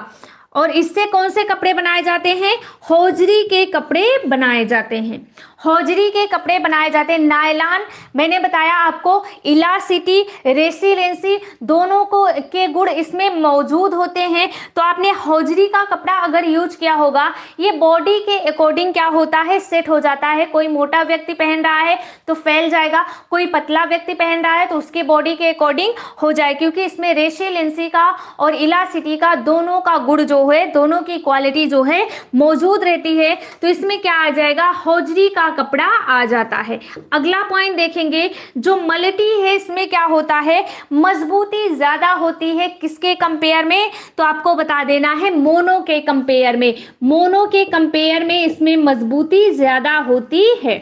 और इससे कौन से कपड़े बनाए जाते हैं होजरी के कपड़े बनाए जाते हैं होजरी के कपड़े बनाए जाते हैं नायलान मैंने बताया आपको इलासिटी रेसिलेंसी दोनों को के गुण इसमें मौजूद होते हैं तो आपने होजरी का कपड़ा अगर यूज किया होगा ये बॉडी के अकॉर्डिंग क्या होता है सेट हो जाता है कोई मोटा व्यक्ति पहन रहा है तो फैल जाएगा कोई पतला व्यक्ति पहन रहा है तो उसके बॉडी के अकॉर्डिंग हो जाए क्योंकि इसमें रेसिलेंसी का और इलासिटी का दोनों का गुण जो है दोनों की क्वालिटी जो है मौजूद रहती है तो इसमें क्या आ जाएगा होजरी का कपड़ा आ जाता है अगला पॉइंट देखेंगे जो मलटी है इसमें क्या होता है मजबूती ज़्यादा होती है किसके कंपेयर में तो आपको बता देना है मोनो के कंपेयर में मोनो के कंपेयर में इसमें मजबूती ज़्यादा होती है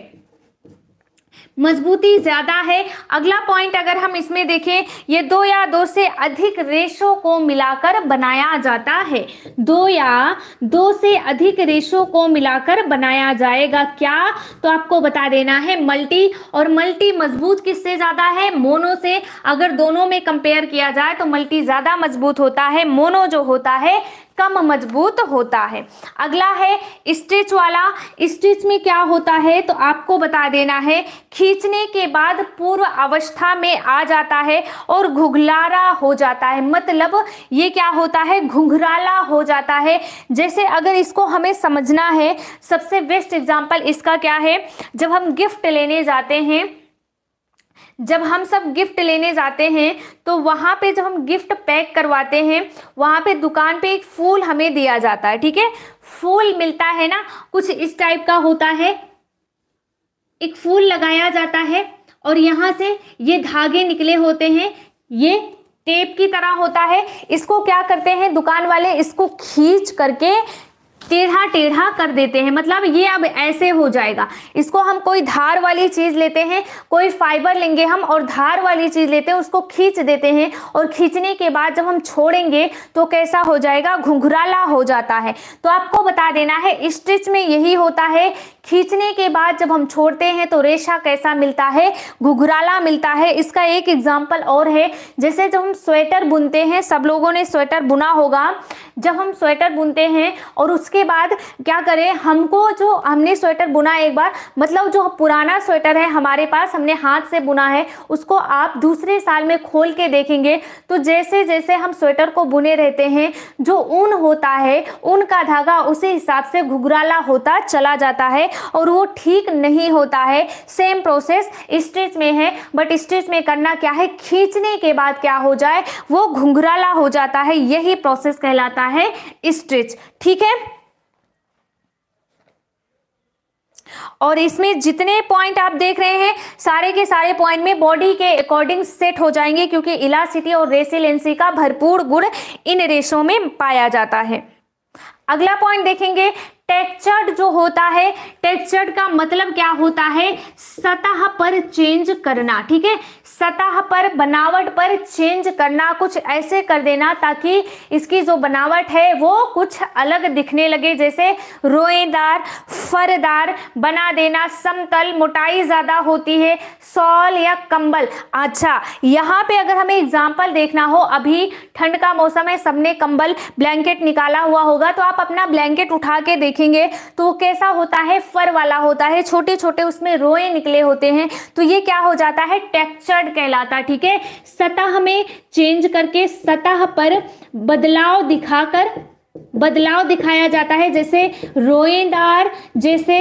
मजबूती ज़्यादा है अगला पॉइंट अगर हम इसमें देखें ये दो या दो से अधिक रेशों को मिलाकर बनाया जाता है दो या दो से अधिक रेशों को मिलाकर बनाया जाएगा क्या तो आपको बता देना है मल्टी और मल्टी मजबूत किससे ज़्यादा है मोनो से अगर दोनों में कंपेयर किया जाए तो मल्टी ज़्यादा मजबूत होता है मोनो जो होता है कम मजबूत होता है अगला है स्टिच वाला स्टिच में क्या होता है तो आपको बता देना है खींचने के बाद पूर्व अवस्था में आ जाता है और घुघलारा हो जाता है मतलब ये क्या होता है घुघराला हो जाता है जैसे अगर इसको हमें समझना है सबसे बेस्ट एग्जाम्पल इसका क्या है जब हम गिफ्ट लेने जाते हैं जब हम सब गिफ्ट लेने जाते हैं तो वहाँ पे जब हम गिफ्ट पैक करवाते हैं वहाँ पे दुकान पे एक फूल हमें दिया जाता है ठीक है फूल मिलता है ना कुछ इस टाइप का होता है एक फूल लगाया जाता है और यहाँ से ये धागे निकले होते हैं ये टेप की तरह होता है इसको क्या करते हैं दुकान वाले इसको खींच करके टेढ़ा टेढ़ा कर देते हैं मतलब ये अब ऐसे हो जाएगा इसको हम कोई धार वाली चीज़ लेते हैं कोई फाइबर लेंगे हम और धार वाली चीज़ लेते हैं उसको खींच देते हैं और खींचने के बाद जब हम छोड़ेंगे तो कैसा हो जाएगा घुघराला हो जाता है तो आपको बता देना है स्टिच में यही होता है खींचने के बाद जब हम छोड़ते हैं तो रेशा कैसा मिलता है घुघराला मिलता है इसका एक एग्जाम्पल और है जैसे जब हम स्वेटर बुनते हैं सब लोगों ने स्वेटर बुना होगा जब हम स्वेटर बुनते हैं और उसके बाद क्या करें हमको जो हमने स्वेटर बुना एक बार मतलब जो पुराना स्वेटर है हमारे पास हमने हाथ से बुना है उसको आप दूसरे साल में खोल के देखेंगे तो जैसे जैसे हम स्वेटर को बुने रहते हैं जो ऊन होता है ऊन का धागा उसी हिसाब से घुघराला होता चला जाता है और वो ठीक नहीं होता है सेम प्रोसेस स्ट्रेच में है बट स्ट्रेच में करना क्या है खींचने के बाद क्या हो जाए वो घुंघराला हो जाता है यही प्रोसेस कहलाता है स्टिच ठीक है और इसमें जितने पॉइंट आप देख रहे हैं सारे के सारे पॉइंट में बॉडी के अकॉर्डिंग सेट हो जाएंगे क्योंकि इलासिटी और रेसिलेंसी का भरपूर गुण इन रेशों में पाया जाता है अगला पॉइंट देखेंगे टेक्चर्ड जो होता है टेक्चर्ड का मतलब क्या होता है सतह पर चेंज करना ठीक है सतह पर बनावट पर चेंज करना कुछ ऐसे कर देना ताकि इसकी जो बनावट है वो कुछ अलग दिखने लगे जैसे रोएदार फरदार बना देना समतल मोटाई ज़्यादा होती है सॉल या कंबल अच्छा यहाँ पे अगर हमें एग्जाम्पल देखना हो अभी ठंड का मौसम है सबने कंबल ब्लैंकेट निकाला हुआ होगा तो आप अपना ब्लैंकेट उठा के देखेंगे तो कैसा होता है फर वाला होता है छोटे छोटे उसमें रोए निकले होते हैं तो ये क्या हो जाता है टेक्चर कार्ड कहलाता ठीक है सतह में चेंज करके सतह पर बदलाव दिखाकर बदलाव दिखाया जाता है जैसे रोएदार जैसे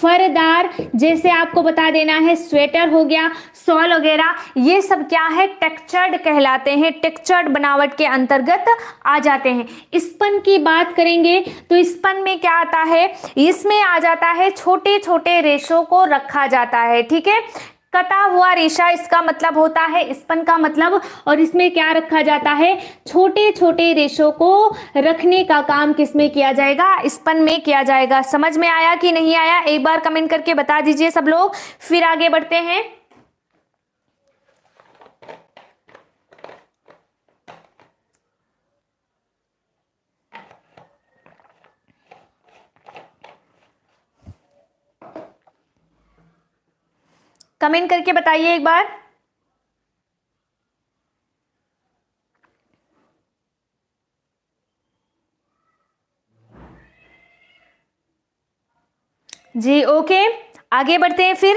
फरदार जैसे आपको बता देना है स्वेटर हो गया सॉल वगैरह ये सब क्या है टेक्चर्ड कहलाते हैं टेक्चर्ड बनावट के अंतर्गत आ जाते हैं स्पन की बात करेंगे तो स्पन में क्या आता है इसमें आ जाता है छोटे छोटे रेशों को रखा जाता है ठीक है कटा हुआ रेशा इसका मतलब होता है स्पन का मतलब और इसमें क्या रखा जाता है छोटे छोटे रेशों को रखने का काम किसमें किया जाएगा स्पन में किया जाएगा समझ में आया कि नहीं आया एक बार कमेंट करके बता दीजिए सब लोग फिर आगे बढ़ते हैं कमेंट करके बताइए एक बार जी ओके आगे बढ़ते हैं फिर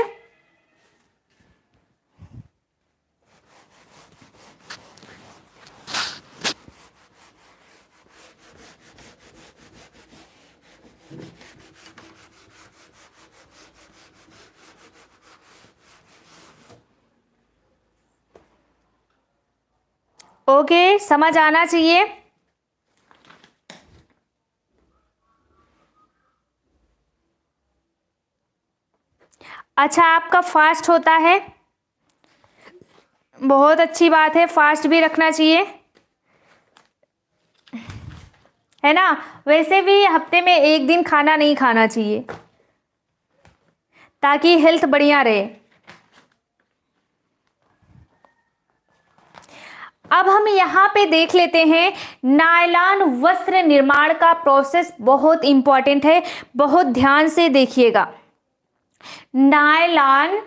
ओके समझ आना चाहिए अच्छा आपका फास्ट होता है बहुत अच्छी बात है फास्ट भी रखना चाहिए है ना वैसे भी हफ्ते में एक दिन खाना नहीं खाना चाहिए ताकि हेल्थ बढ़िया रहे अब हम यहाँ पे देख लेते हैं नायलान वस्त्र निर्माण का प्रोसेस बहुत इंपॉर्टेंट है बहुत ध्यान से देखिएगा नायलान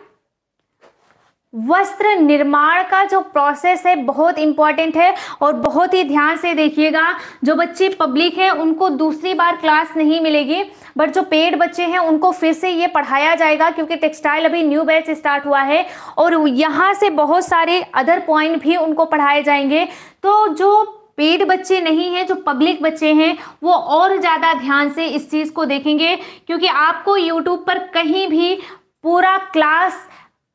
वस्त्र निर्माण का जो प्रोसेस है बहुत इंपॉर्टेंट है और बहुत ही ध्यान से देखिएगा जो बच्चे पब्लिक हैं उनको दूसरी बार क्लास नहीं मिलेगी बट जो पेड बच्चे हैं उनको फिर से ये पढ़ाया जाएगा क्योंकि टेक्सटाइल अभी न्यू बैच स्टार्ट हुआ है और यहाँ से बहुत सारे अदर पॉइंट भी उनको पढ़ाए जाएंगे तो जो पेड बच्चे नहीं हैं जो पब्लिक बच्चे हैं वो और ज़्यादा ध्यान से इस चीज़ को देखेंगे क्योंकि आपको यूट्यूब पर कहीं भी पूरा क्लास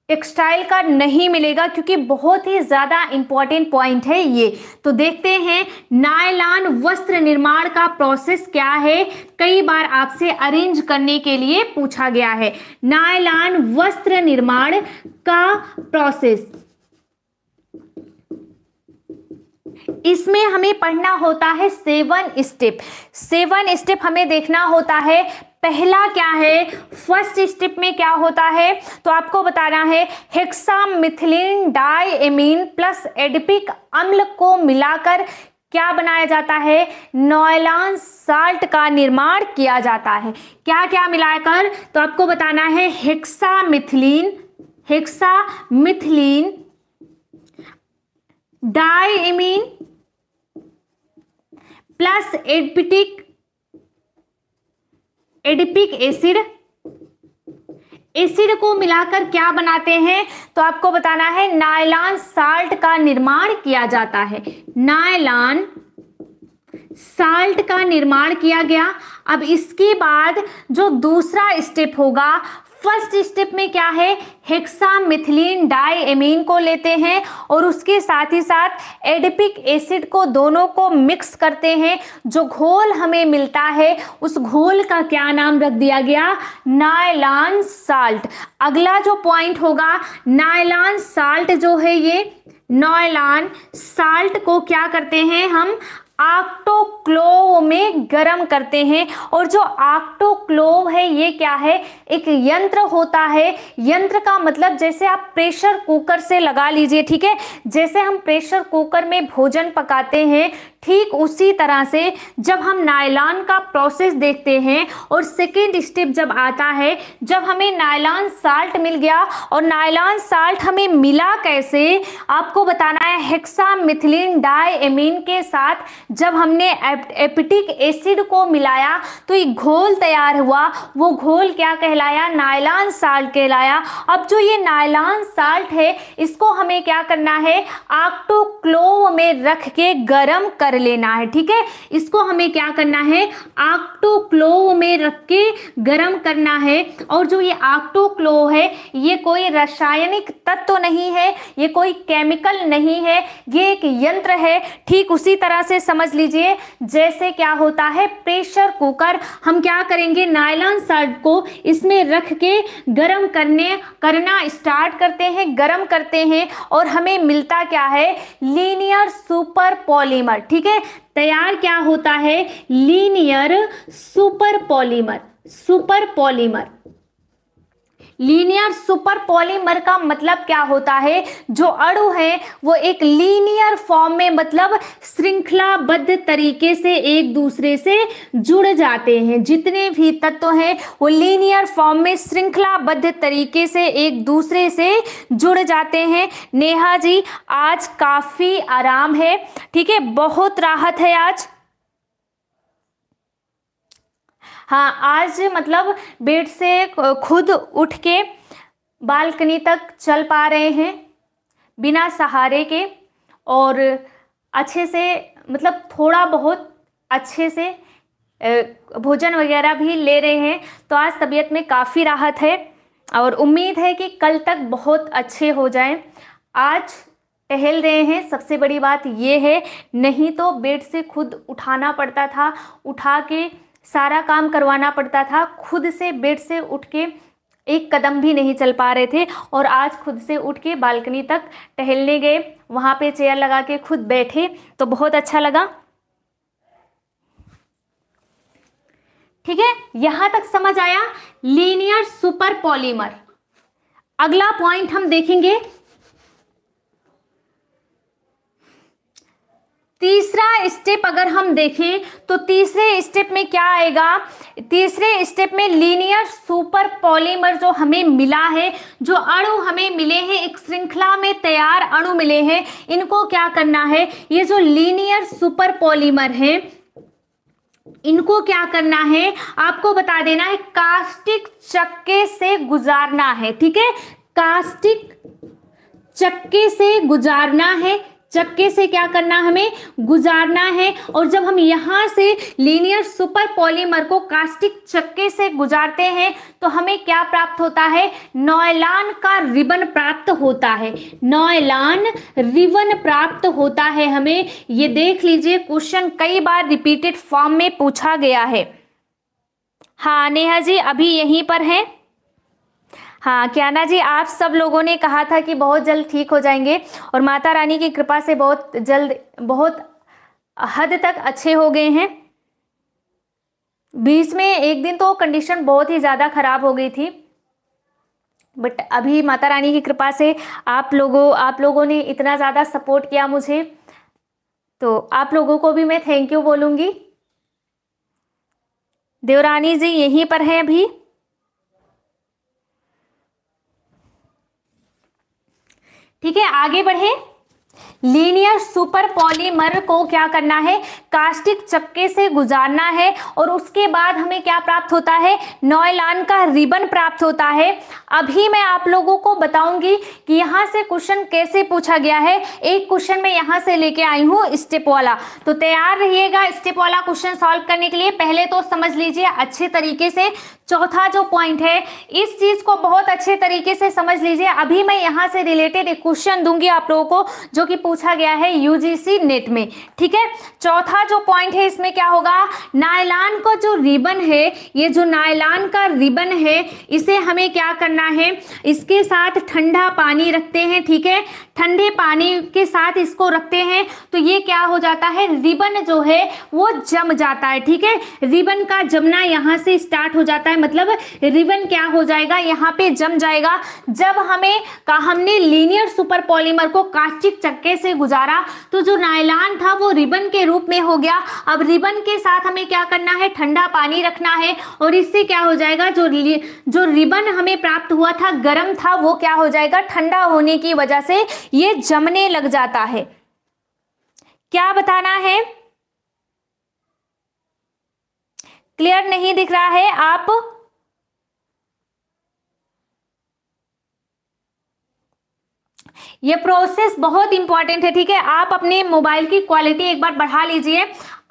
टेक्सटाइल का नहीं मिलेगा क्योंकि बहुत ही ज़्यादा इंपॉर्टेंट पॉइंट है ये तो देखते हैं नायलान वस्त्र निर्माण का प्रोसेस क्या है कई बार आपसे अरेंज करने के लिए पूछा गया है नायलान वस्त्र निर्माण का प्रोसेस इसमें हमें पढ़ना होता है सेवन स्टेप सेवन स्टेप हमें देखना होता है पहला क्या है फर्स्ट स्टेप में क्या होता है तो आपको बताना है हेक्सामिथिलिन डाइएमीन प्लस एडिपिक अम्ल को मिलाकर क्या बनाया जाता है नॉयलान साल्ट का निर्माण किया जाता है क्या क्या मिलाकर तो आपको बताना है hexamethylene hexamethylene diamine plus adipic adipic acid acid को मिलाकर क्या बनाते हैं तो आपको बताना है नायलान साल्ट का निर्माण किया जाता है नायलान साल्ट का निर्माण किया गया अब इसके बाद जो दूसरा स्टेप होगा फर्स्ट स्टेप में क्या है हेक्सा हेक्सामिथिलीन डाईएमीन को लेते हैं और उसके साथ ही साथ एडिपिक एसिड को दोनों को मिक्स करते हैं जो घोल हमें मिलता है उस घोल का क्या नाम रख दिया गया नायलान साल्ट अगला जो पॉइंट होगा नायलान साल्ट जो है ये नॉयलान साल्ट को क्या करते हैं हम आक्टोक्लोव में गर्म करते हैं और जो आक्टोक्लोव है ये क्या है एक यंत्र होता है यंत्र का मतलब जैसे आप प्रेशर कुकर से लगा लीजिए ठीक है जैसे हम प्रेशर कुकर में भोजन पकाते हैं ठीक उसी तरह से जब हम नायलॉन का प्रोसेस देखते हैं और सेकेंड स्टेप जब आता है जब हमें नायलॉन साल्ट मिल गया और नायलॉन साल्ट हमें मिला कैसे आपको बताना है हेक्सा मिथिलिन डायमीन के साथ जब हमने एपिटिक एसिड को मिलाया तो एक घोल तैयार हुआ वो घोल क्या कहलाया नायलॉन साल्ट कहलाया अब जो ये नायलॉन साल्ट है इसको हमें क्या करना है आक्टोक्लोव में रख के गर्म कर कर लेना है ठीक है इसको हमें क्या करना है आक्टोक्लो में रख के गर्म करना है और जो ये आक्टोक्लो है ये कोई रासायनिक तत्व नहीं है ये कोई केमिकल नहीं है ये एक यंत्र है ठीक उसी तरह से समझ लीजिए जैसे क्या होता है प्रेशर कुकर हम क्या करेंगे नायलॉन सर्द को इसमें रख के गर्म करने करना स्टार्ट करते हैं गर्म करते हैं और हमें मिलता क्या है लीनियर सुपर पॉलीमर ठीक ठीक है तैयार क्या होता है linear super polymer super polymer linear super polymer का मतलब क्या होता है जो अड़ु है वो एक लीनियर फॉर्म में मतलब श्रृंखलाबद्ध तरीके से एक दूसरे से जुड़ जाते हैं जितने भी तत्व हैं वो लीनियर फॉर्म में श्रृंखलाबद्ध तरीके से एक दूसरे से जुड़ जाते हैं नेहा जी आज काफ़ी आराम है ठीक है बहुत राहत है आज हाँ आज मतलब बेड से खुद उठ के बालकनी तक चल पा रहे हैं बिना सहारे के और अच्छे से मतलब थोड़ा बहुत अच्छे से भोजन वगैरह भी ले रहे हैं तो आज तबीयत में काफ़ी राहत है और उम्मीद है कि कल तक बहुत अच्छे हो जाएं आज टहल रहे हैं सबसे बड़ी बात ये है नहीं तो बेड से खुद उठाना पड़ता था उठा के सारा काम करवाना पड़ता था खुद से बेड से उठ के एक कदम भी नहीं चल पा रहे थे और आज खुद से उठ के बालकनी तक टहलने गए वहाँ पे चेयर लगा के खुद बैठे तो बहुत अच्छा लगा ठीक है यहां तक समझ आया लीनियर सुपर पॉलीमर अगला पॉइंट हम देखेंगे तीसरा स्टेप अगर हम देखें तो तीसरे स्टेप में क्या आएगा तीसरे स्टेप में लीनियर सुपर पॉलीमर जो हमें मिला है जो अणु हमें मिले हैं एक श्रृंखला में तैयार अणु मिले हैं इनको क्या करना है ये जो लीनियर सुपर पॉलीमर है इनको क्या करना है आपको बता देना है कास्टिक चक्के से गुजारना है ठीक है कास्टिक चक्के से गुजारना है चक्के से क्या करना हमें गुजारना है और जब हम यहाँ से लीनियर सुपर पॉलीमर को कास्टिक चक्के से गुजारते हैं तो हमें क्या प्राप्त होता है नॉयलान का रिबन प्राप्त होता है नॉयलान रिबन प्राप्त होता है हमें ये देख लीजिए क्वेश्चन कई बार रिपीटेड फॉर्म में पूछा गया है हाँ नेहा जी अभी यहीं पर है हाँ क्याना जी आप सब लोगों ने कहा था कि बहुत जल्द ठीक हो जाएंगे और माता रानी की कृपा से बहुत जल्द बहुत हद तक अच्छे हो गए हैं बीच में एक दिन तो कंडीशन बहुत ही ज़्यादा ख़राब हो गई थी बट अभी माता रानी की कृपा से आप लोगों आप लोगों ने इतना ज़्यादा सपोर्ट किया मुझे तो आप लोगों को भी मैं थैंक यू बोलूँगी देवरानी जी यहीं पर हैं अभी ठीक है आगे बढ़े लीनियर सुपर पॉलीमर को क्या करना है कास्टिक चक्के से गुजारना है और उसके बाद हमें क्या प्राप्त होता है नॉयलान का रिबन प्राप्त होता है अभी मैं आप लोगों को बताऊंगी कि यहाँ से क्वेश्चन कैसे पूछा गया है एक क्वेश्चन मैं यहाँ से लेके आई हूँ स्टेप वाला तो तैयार रहिएगा स्टेप वाला क्वेश्चन सॉल्व करने के लिए पहले तो समझ लीजिए अच्छे तरीके से चौथा जो पॉइंट है इस चीज को बहुत अच्छे तरीके से समझ लीजिए अभी मैं यहाँ से रिलेटेड एक क्वेश्चन दूंगी आप लोगों को जो कि पूछा गया है यूजीसी नेट में ठीक है चौथा जो पॉइंट है इसमें क्या होगा नायलान का जो रिबन है ये जो नायलान का रिबन है इसे हमें क्या करना है इसके साथ ठंडा पानी रखते हैं ठीक है ठंडे पानी के साथ इसको रखते हैं तो ये क्या हो जाता है रिबन जो है वो जम जाता है ठीक है रिबन का जमना यहाँ से स्टार्ट हो जाता है मतलब रिबन क्या हो जाएगा यहाँ पे जम जाएगा जब हमें का हमने लीनियर सुपर पॉलीमर को कास्टिक चक्के से गुजारा तो जो नायलान था वो रिबन के रूप में हो गया अब रिबन के साथ हमें क्या करना है ठंडा पानी रखना है और इससे क्या हो जाएगा जो जो रिबन हमें प्राप्त हुआ था गर्म था वो क्या हो जाएगा ठंडा होने की वजह से ये जमने लग जाता है क्या बताना है क्लियर नहीं दिख रहा है आप ये प्रोसेस बहुत इंपॉर्टेंट है ठीक है आप अपने मोबाइल की क्वालिटी एक बार बढ़ा लीजिए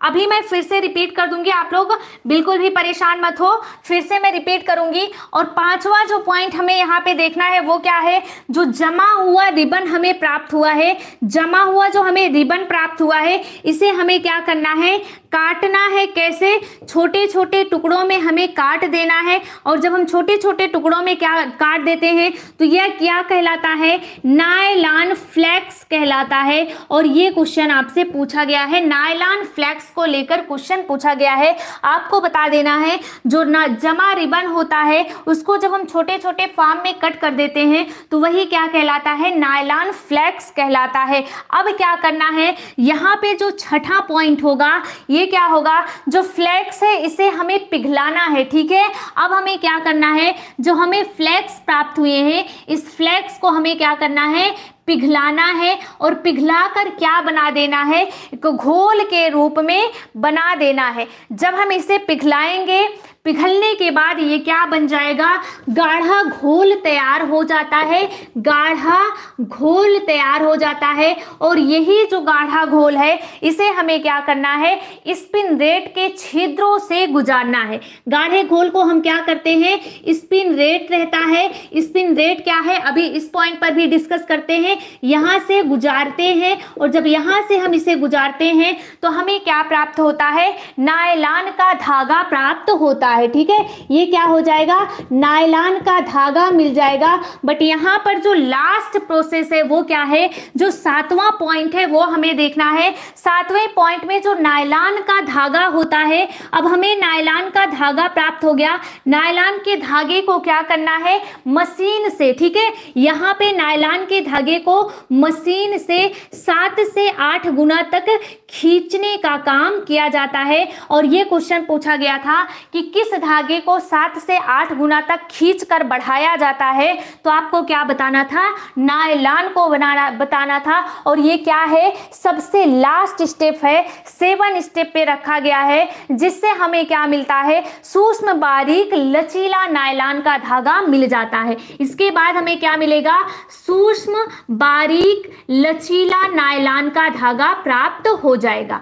अभी मैं फिर से रिपीट कर दूंगी आप लोग बिल्कुल भी परेशान मत हो फिर से मैं रिपीट करूंगी और पांचवा जो पॉइंट हमें यहाँ पे देखना है वो क्या है जो जमा हुआ रिबन हमें प्राप्त हुआ है जमा हुआ जो हमें रिबन प्राप्त हुआ है इसे हमें क्या करना है काटना है कैसे छोटे छोटे टुकड़ों में हमें काट देना है और जब हम छोटे छोटे टुकड़ों में क्या काट देते हैं तो यह क्या कहलाता है नायलान फ्लैक्स कहलाता है और ये क्वेश्चन आपसे पूछा गया है नायलान फ्लैक्स को लेकर क्वेश्चन पूछा गया है आपको बता देना है जो ना जमा रिबन होता है उसको जब हम छोटे छोटे फार्म में कट कर देते हैं तो वही क्या कहलाता है नायलान फ्लैक्स कहलाता है अब क्या करना है यहाँ पे जो छठा पॉइंट होगा ये ये क्या होगा जो फ्लैक्स है इसे हमें पिघलाना है ठीक है अब हमें क्या करना है जो हमें फ्लैक्स प्राप्त हुए हैं इस फ्लैक्स को हमें क्या करना है पिघलाना है और पिघला कर क्या बना देना है घोल के रूप में बना देना है जब हम इसे पिघलाएंगे पिघलने के बाद ये क्या बन जाएगा गाढ़ा घोल तैयार हो जाता है गाढ़ा घोल तैयार हो जाता है और यही जो गाढ़ा घोल है इसे हमें क्या करना है स्पिन रेट के छिद्रों से गुजारना है गाढ़े घोल को हम क्या करते हैं स्पिन रेट रहता है स्पिन रेट क्या है अभी इस पॉइंट पर भी डिस्कस करते हैं यहाँ से गुजारते हैं और जब यहाँ से हम इसे गुजारते हैं तो हमें क्या प्राप्त होता है नायलान का धागा प्राप्त होता है ठीक है ये क्या हो जाएगा नायलान का धागा मिल जाएगा बट यहाँ पर जो लास्ट प्रोसेस है वो क्या है जो सातवां पॉइंट है वो हमें देखना है सातवें पॉइंट में जो नायलान का धागा होता है अब हमें नायलान का धागा प्राप्त हो गया नायलान के धागे को क्या करना है मशीन से ठीक है यहाँ पे नायलान के धागे को मशीन से सात से आठ गुना तक खींचने का काम किया जाता है और ये क्वेश्चन पूछा गया था कि किस धागे को सात से आठ गुना तक खींच कर बढ़ाया जाता है तो आपको क्या बताना था नायलान को बनाना बताना था और ये क्या है सबसे लास्ट स्टेप है सेवन स्टेप पे रखा गया है जिससे हमें क्या मिलता है सूक्ष्म बारीक लचीला नायलान का धागा मिल जाता है इसके बाद हमें क्या मिलेगा सूक्ष्म बारीक लचीला नायलान का धागा प्राप्त हो जाएगा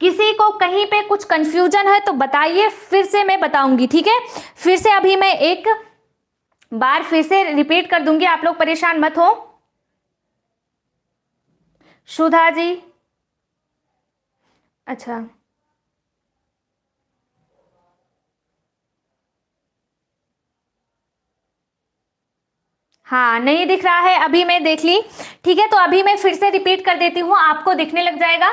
किसी को कहीं पे कुछ कंफ्यूजन है तो बताइए फिर से मैं बताऊंगी ठीक है फिर से अभी मैं एक बार फिर से रिपीट कर दूंगी आप लोग परेशान मत हो सुधा जी अच्छा हाँ नहीं दिख रहा है अभी मैं देख ली ठीक है तो अभी मैं फिर से रिपीट कर देती हूँ आपको दिखने लग जाएगा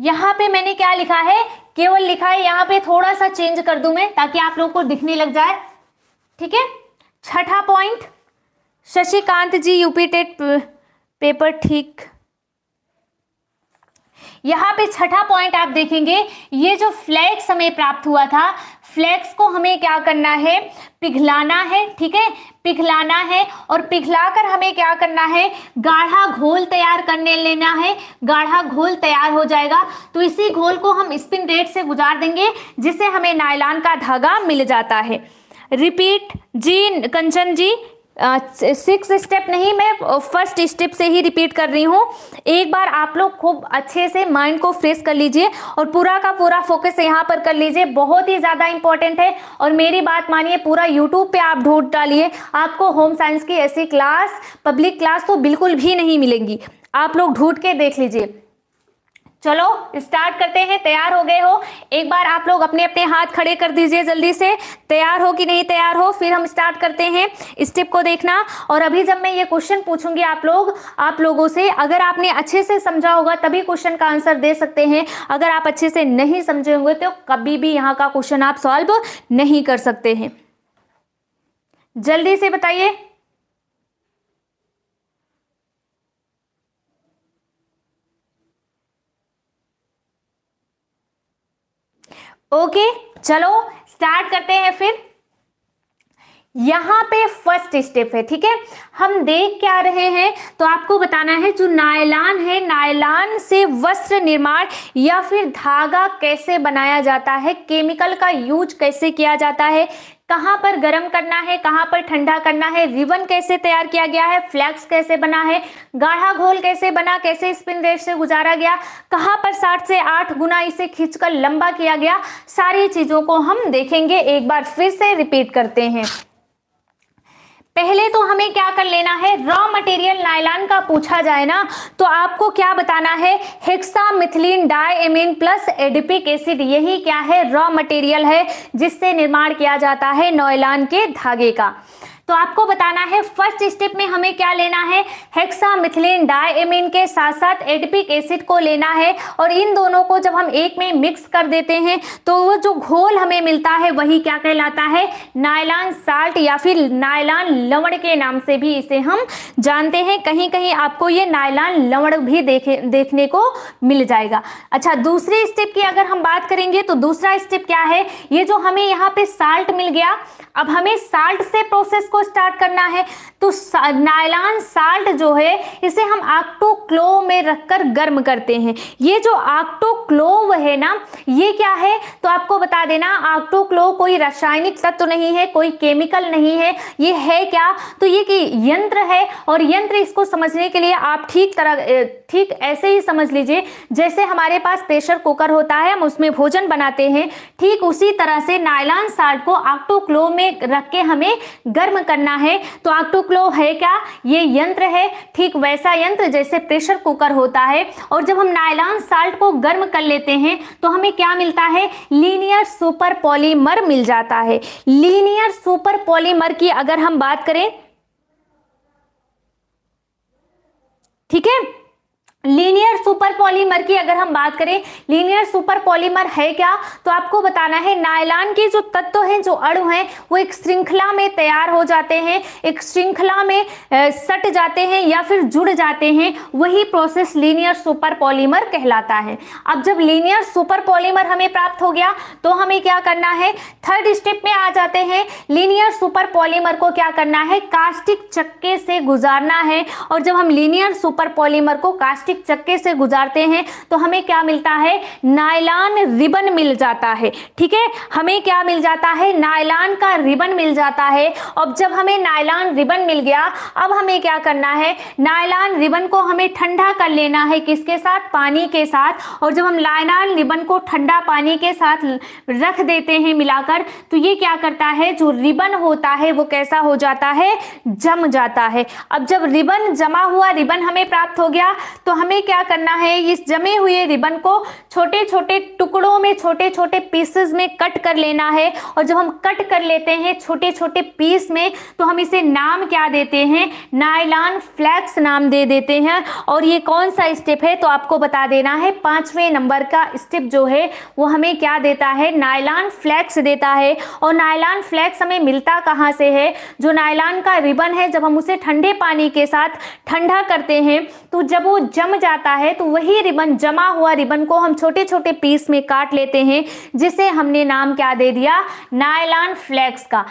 यहाँ पे मैंने क्या लिखा है केवल लिखा है यहाँ पे थोड़ा सा चेंज कर दू मैं ताकि आप लोगों को दिखने लग जाए ठीक है छठा point Shashikant ji UP TET paper ठीक यहाँ पे छठा पॉइंट आप देखेंगे ये जो फ्लैक्स हमें प्राप्त हुआ था फ्लैक्स को हमें क्या करना है पिघलाना है ठीक है पिघलाना है और पिघलाकर हमें क्या करना है गाढ़ा घोल तैयार करने लेना है गाढ़ा घोल तैयार हो जाएगा तो इसी घोल को हम स्पिन रेट से गुजार देंगे जिससे हमें नायलान का धागा मिल जाता है रिपीट जी कंचन जी सिक्स स्टेप नहीं मैं फर्स्ट स्टेप से ही रिपीट कर रही हूँ एक बार आप लोग खूब अच्छे से माइंड को फ्रेश कर लीजिए और पूरा का पूरा फोकस यहाँ पर कर लीजिए बहुत ही ज़्यादा इंपॉर्टेंट है और मेरी बात मानिए पूरा यूट्यूब पे आप ढूंढ डालिए आपको होम साइंस की ऐसी क्लास पब्लिक क्लास तो बिल्कुल भी नहीं मिलेंगी आप लोग ढूंढ के देख लीजिए चलो स्टार्ट करते हैं तैयार हो गए हो एक बार आप लोग अपने अपने हाथ खड़े कर दीजिए जल्दी से तैयार हो कि नहीं तैयार हो फिर हम स्टार्ट करते हैं स्टेप को देखना और अभी जब मैं ये क्वेश्चन पूछूंगी आप लोग आप लोगों से अगर आपने अच्छे से समझा होगा तभी क्वेश्चन का आंसर दे सकते हैं अगर आप अच्छे से नहीं समझे होंगे तो कभी भी यहाँ का क्वेश्चन आप सॉल्व नहीं कर सकते हैं जल्दी से बताइए ओके चलो स्टार्ट करते हैं फिर यहाँ पे फर्स्ट स्टेप है ठीक है हम देख क्या रहे हैं तो आपको बताना है जो नायलान है नायलान से वस्त्र निर्माण या फिर धागा कैसे बनाया जाता है केमिकल का यूज कैसे किया जाता है कहां पर गर्म करना है कहां पर ठंडा करना है रिबन कैसे तैयार किया गया है फ्लैक्स कैसे बना है गाढ़ा घोल कैसे बना कैसे स्पिन रेट से गुजारा गया कहां पर साठ से आठ गुना इसे खींचकर लंबा किया गया सारी चीज़ों को हम देखेंगे एक बार फिर से रिपीट करते हैं पहले तो हमें क्या कर लेना है रॉ मटेरियल नायलान का पूछा जाए ना तो आपको क्या बताना है hexamethylene diamine plus adipic acid यही क्या है रॉ मटेरियल है जिससे निर्माण किया जाता है नॉयलान के धागे का तो आपको बताना है फर्स्ट स्टेप में हमें क्या लेना है हेक्सा मिथिलिन डायमिन के साथ साथ एडपिक एसिड को लेना है और इन दोनों को जब हम एक में मिक्स कर देते हैं तो वो जो घोल हमें मिलता है वही क्या कहलाता है नायलान साल्ट या फिर नायलान लवण के नाम से भी इसे हम जानते हैं कहीं कहीं आपको ये नायलान लवण भी देखे देखने को मिल जाएगा अच्छा दूसरे स्टेप की अगर हम बात करेंगे तो दूसरा स्टेप क्या है ये जो हमें यहाँ पे साल्ट मिल गया अब हमें साल्ट से प्रोसेस को स्टार्ट करना है तो नायलान साल्ट जो है इसे हम आक्टोक्लो में रखकर गर्म करते हैं ये जो आक्टोक्लोव है ना ये क्या है तो आपको बता देना आक्टोक्लो कोई रासायनिक तत्व नहीं है कोई केमिकल नहीं है ये है क्या तो ये कि यंत्र है और यंत्र इसको समझने के लिए आप ठीक तरह ठीक ऐसे ही समझ लीजिए जैसे हमारे पास प्रेशर कुकर होता है हम उसमें भोजन बनाते हैं ठीक उसी तरह से नायलान साल्ट को आक्टोक्लो में रख के हमें गर्म करना है तो ऑक्टोक्लो तो है क्या ये यंत्र है ठीक वैसा यंत्र जैसे प्रेशर कुकर होता है और जब हम नायलॉन साल्ट को गर्म कर लेते हैं तो हमें क्या मिलता है लीनियर सुपर पॉलीमर मिल जाता है लीनियर सुपर पॉलीमर की अगर हम बात करें ठीक है लीनियर सुपर पॉलीमर की अगर हम बात करें लीनियर सुपर पॉलीमर है क्या तो आपको बताना है नायलान के जो तत्व हैं जो अणु हैं वो एक श्रृंखला में तैयार हो जाते हैं एक श्रृंखला में सट जाते हैं या फिर जुड़ जाते हैं वही प्रोसेस लीनियर सुपर पॉलीमर कहलाता है अब जब लीनियर सुपर पॉलीमर हमें प्राप्त हो गया तो हमें क्या करना है थर्ड स्टेप में आ जाते हैं लीनियर सुपर पॉलीमर को क्या करना है कास्टिक चक्के से गुजारना है और जब हम लीनियर सुपर पॉलीमर को कास्टिक प्लास्टिक चक्के से गुजारते हैं तो हमें क्या मिलता है नायलान रिबन मिल जाता है ठीक है हमें क्या मिल जाता है नायलान का रिबन मिल जाता है और जब हमें नायलान रिबन मिल गया अब हमें क्या करना है नायलान रिबन को हमें ठंडा कर लेना है किसके साथ पानी के साथ और जब हम नायलान रिबन को ठंडा पानी के साथ रख देते हैं मिलाकर तो ये क्या करता है जो रिबन होता है वो कैसा हो जाता है जम जाता है अब जब रिबन जमा हुआ रिबन हमें प्राप्त हो गया तो हमें क्या करना है इस जमे हुए रिबन को छोटे छोटे टुकड़ों में छोटे छोटे पीसेस में कट कर लेना है और जब हम कट कर लेते हैं छोटे छोटे पीस में तो हम इसे नाम क्या देते हैं नायलान फ्लैक्स नाम दे देते हैं और ये कौन सा स्टेप है तो आपको बता देना है पाँचवें नंबर का स्टेप जो है वो हमें क्या देता है नायलान फ्लैक्स देता है और नायलान फ्लैक्स हमें मिलता कहाँ से है जो नायलान का रिबन है जब हम उसे ठंडे पानी के साथ ठंडा करते हैं तो जब वो जम जम जाता है तो वही रिबन जमा हुआ रिबन को हम छोटे छोटे पीस में काट लेते हैं जिसे हमने नाम क्या दे दिया नायलान फ्लैक्स का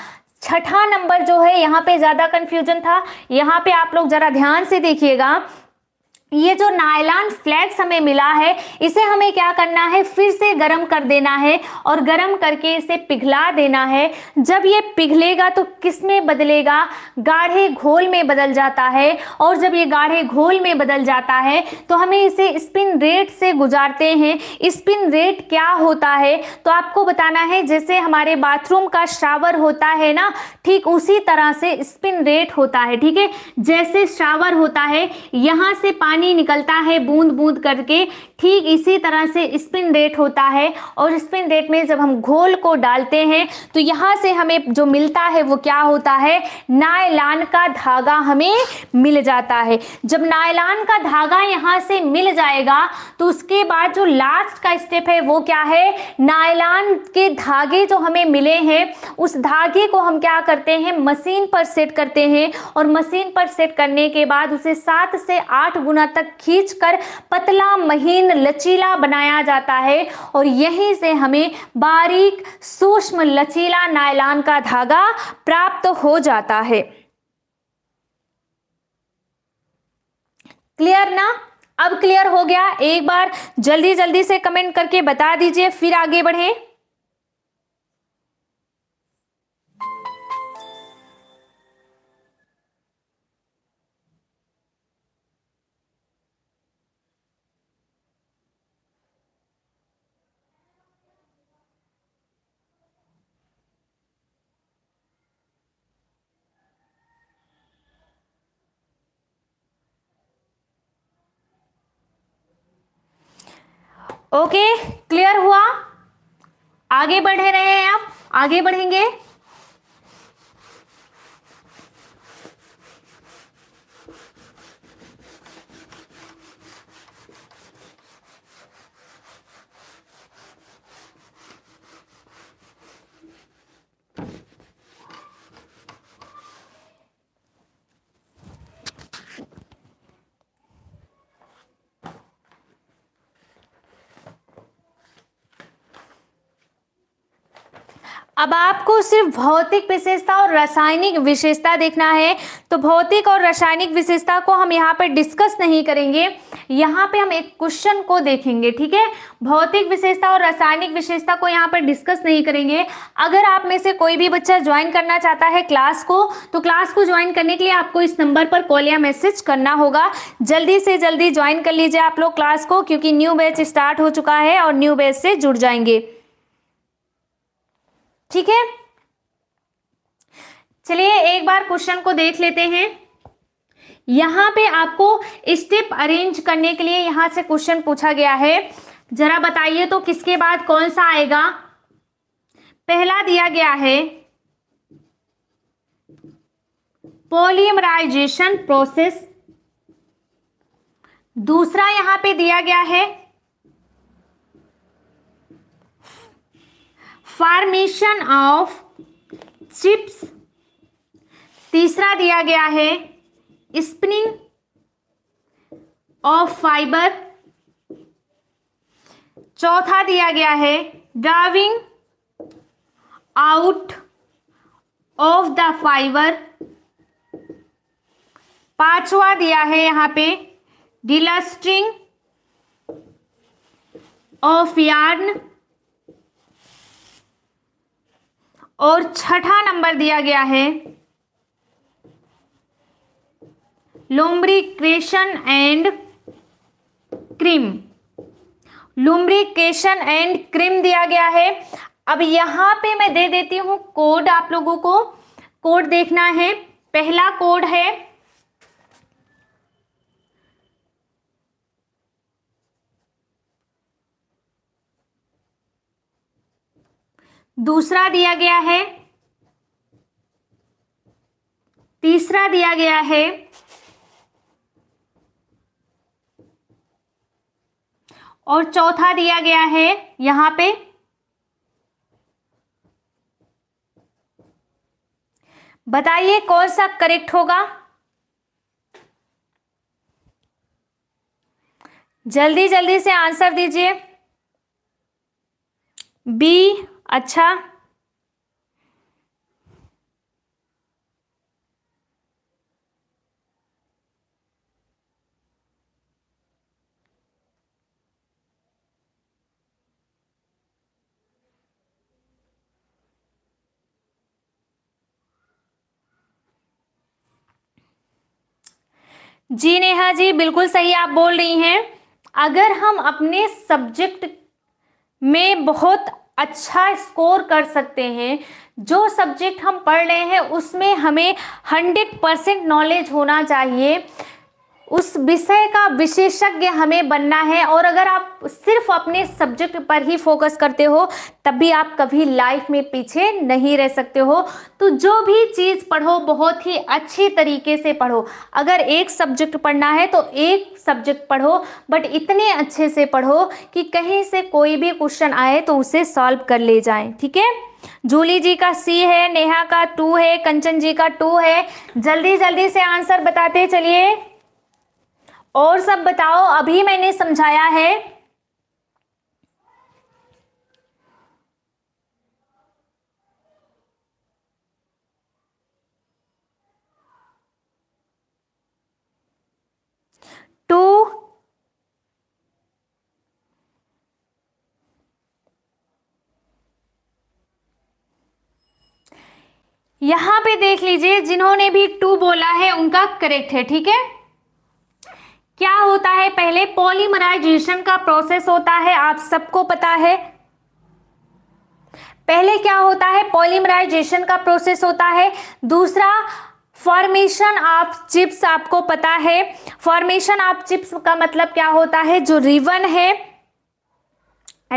छठा नंबर जो है यहाँ पे ज़्यादा कंफ्यूजन था यहाँ पे आप लोग ज़रा ध्यान से देखिएगा ये जो नायलान फ्लैक्स हमें मिला है इसे हमें क्या करना है फिर से गर्म कर देना है और गर्म करके इसे पिघला देना है जब ये पिघलेगा तो किस में बदलेगा गाढ़े घोल में बदल जाता है और जब ये गाढ़े घोल में बदल जाता है तो हमें इसे स्पिन रेट से गुजारते हैं स्पिन रेट क्या होता है तो आपको बताना है जैसे हमारे बाथरूम का शावर होता है ना ठीक उसी तरह से स्पिन रेट होता है ठीक है जैसे शावर होता है यहाँ से पानी पानी निकलता है बूंद बूंद करके ठीक इसी तरह से स्पिन रेट होता है और स्पिन रेट में जब हम घोल को डालते हैं तो यहाँ से हमें जो मिलता है वो क्या होता है नायलान का धागा हमें मिल जाता है जब नायलान का धागा यहाँ से मिल जाएगा तो उसके बाद जो लास्ट का स्टेप है वो क्या है नायलान के धागे जो हमें मिले हैं उस धागे को हम क्या करते हैं मशीन पर सेट करते हैं और मशीन पर सेट करने के बाद उसे सात से आठ गुना तक खींचकर पतला महीन लचीला बनाया जाता है और यहीं से हमें बारीक सूक्ष्म लचीला नायलान का धागा प्राप्त हो जाता है क्लियर ना अब क्लियर हो गया एक बार जल्दी जल्दी से कमेंट करके बता दीजिए फिर आगे बढ़े ओके क्लियर हुआ आगे बढ़े रहे हैं आप आगे बढ़ेंगे अब आपको सिर्फ भौतिक विशेषता और रासायनिक विशेषता देखना है तो भौतिक और रासायनिक विशेषता को हम यहाँ पर डिस्कस नहीं करेंगे यहाँ पे हम एक क्वेश्चन को देखेंगे ठीक है भौतिक विशेषता और रासायनिक विशेषता को यहाँ पर डिस्कस नहीं करेंगे अगर आप में से कोई भी बच्चा ज्वाइन करना चाहता है क्लास को तो क्लास को ज्वाइन करने के लिए आपको इस नंबर पर कॉल या मैसेज करना होगा जल्दी से जल्दी ज्वाइन कर लीजिए आप लोग क्लास को क्योंकि न्यू बैच स्टार्ट हो चुका है और न्यू बैच से जुड़ जाएंगे ठीक है चलिए एक बार क्वेश्चन को देख लेते हैं यहां पे आपको स्टेप अरेंज करने के लिए यहां से क्वेश्चन पूछा गया है जरा बताइए तो किसके बाद कौन सा आएगा पहला दिया गया है पोलियमराइजेशन प्रोसेस दूसरा यहां पे दिया गया है फॉर्मेशन ऑफ चिप्स तीसरा दिया गया है स्पिनिंग ऑफ फाइबर चौथा दिया गया है drawing out of the fibre पांचवा दिया है यहां पे डिलस्ट्रिंग ऑफ यार्न और छठा नंबर दिया गया है lubrication and cream lubrication and cream दिया गया है अब यहां पे मैं दे देती हूं कोड आप लोगों को कोड देखना है पहला कोड है दूसरा दिया गया है तीसरा दिया गया है और चौथा दिया गया है यहां पे बताइए कौन सा करेक्ट होगा जल्दी जल्दी से आंसर दीजिए बी अच्छा जी नेहा जी बिल्कुल सही आप बोल रही हैं अगर हम अपने सब्जेक्ट में बहुत अच्छा स्कोर कर सकते हैं जो सब्जेक्ट हम पढ़ रहे हैं उसमें हमें हंड्रेड परसेंट नॉलेज होना चाहिए उस विषय का विशेषज्ञ हमें बनना है और अगर आप सिर्फ अपने सब्जेक्ट पर ही फोकस करते हो तब भी आप कभी लाइफ में पीछे नहीं रह सकते हो तो जो भी चीज़ पढ़ो बहुत ही अच्छे तरीके से पढ़ो अगर एक सब्जेक्ट पढ़ना है तो एक सब्जेक्ट पढ़ो बट इतने अच्छे से पढ़ो कि कहीं से कोई भी क्वेश्चन आए तो उसे सॉल्व कर ले जाएं ठीक है जूली जी का सी है नेहा का टू है कंचन जी का टू है जल्दी जल्दी से आंसर बताते चलिए और सब बताओ अभी मैंने समझाया है टू यहां पे देख लीजिए जिन्होंने भी टू बोला है उनका करेक्ट है ठीक है क्या होता है पहले पॉलीमराइजेशन का प्रोसेस होता है आप सबको पता है पहले क्या होता है पॉलीमराइजेशन का प्रोसेस होता है दूसरा फॉर्मेशन ऑफ चिप्स आपको पता है फॉर्मेशन ऑफ चिप्स का मतलब क्या होता है जो रिबन है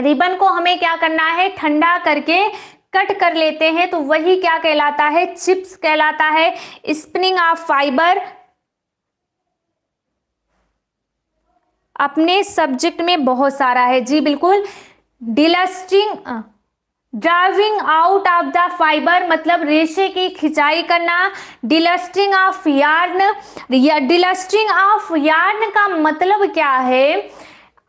रिबन को हमें क्या करना है ठंडा करके कट कर लेते हैं तो वही क्या कहलाता है चिप्स कहलाता है स्पिनिंग ऑफ फाइबर अपने सब्जेक्ट में बहुत सारा है जी बिल्कुल डिलस्टिंग driving out of the fibre मतलब रेशे की खिंचाई करना डिलस्टिंग ऑफ यार्न या डिलस्टिंग ऑफ यार्न का मतलब क्या है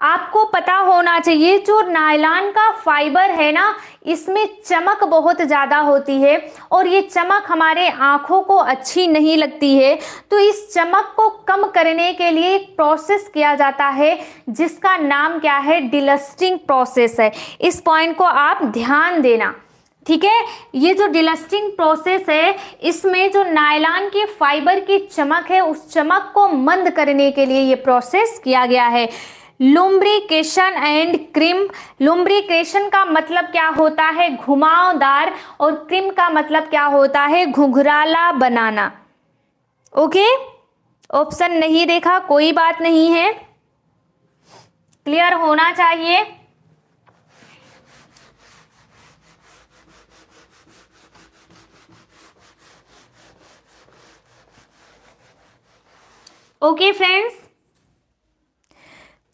आपको पता होना चाहिए जो नायलान का फाइबर है ना इसमें चमक बहुत ज़्यादा होती है और ये चमक हमारे आँखों को अच्छी नहीं लगती है तो इस चमक को कम करने के लिए एक प्रोसेस किया जाता है जिसका नाम क्या है डिलस्टिंग प्रोसेस है इस पॉइंट को आप ध्यान देना ठीक है ये जो डिलस्टिंग प्रोसेस है इसमें जो नायलान के फाइबर की चमक है उस चमक को मंद करने के लिए ये प्रोसेस किया गया है लुम्ब्रिकेशन एंड क्रिम लुम्ब्रिकेशन का मतलब क्या होता है घुमावदार और क्रिम का मतलब क्या होता है घुघराला बनाना ओके ऑप्शन नहीं देखा कोई बात नहीं है क्लियर होना चाहिए ओके okay, फ्रेंड्स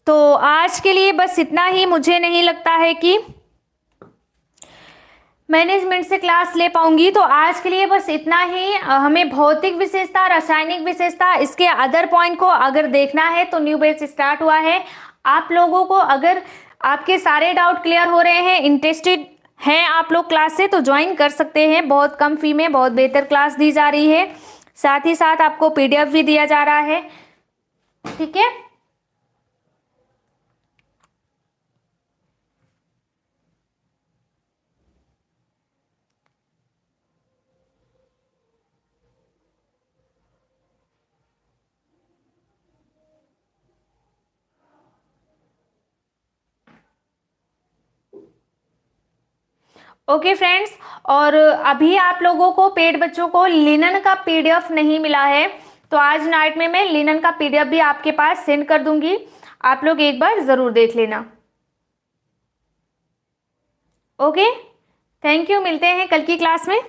तो आज के लिए बस इतना ही मुझे नहीं लगता है कि मैनेजमेंट से क्लास ले पाऊंगी तो आज के लिए बस इतना ही हमें भौतिक विशेषता रासायनिक विशेषता इसके अदर पॉइंट को अगर देखना है तो न्यू बेच स्टार्ट हुआ है आप लोगों को अगर आपके सारे डाउट क्लियर हो रहे हैं इंटरेस्टेड हैं आप लोग क्लास से तो ज्वाइन कर सकते हैं बहुत कम फी में बहुत बेहतर क्लास दी जा रही है साथ ही साथ आपको पी भी दिया जा रहा है ठीक है ओके फ्रेंड्स और अभी आप लोगों को पेड बच्चों को लिनन का पीडीएफ नहीं मिला है तो आज नाइट में मैं लिनन का पीडीएफ भी आपके पास सेंड कर दूंगी आप लोग एक बार ज़रूर देख लेना ओके थैंक यू मिलते हैं कल की क्लास में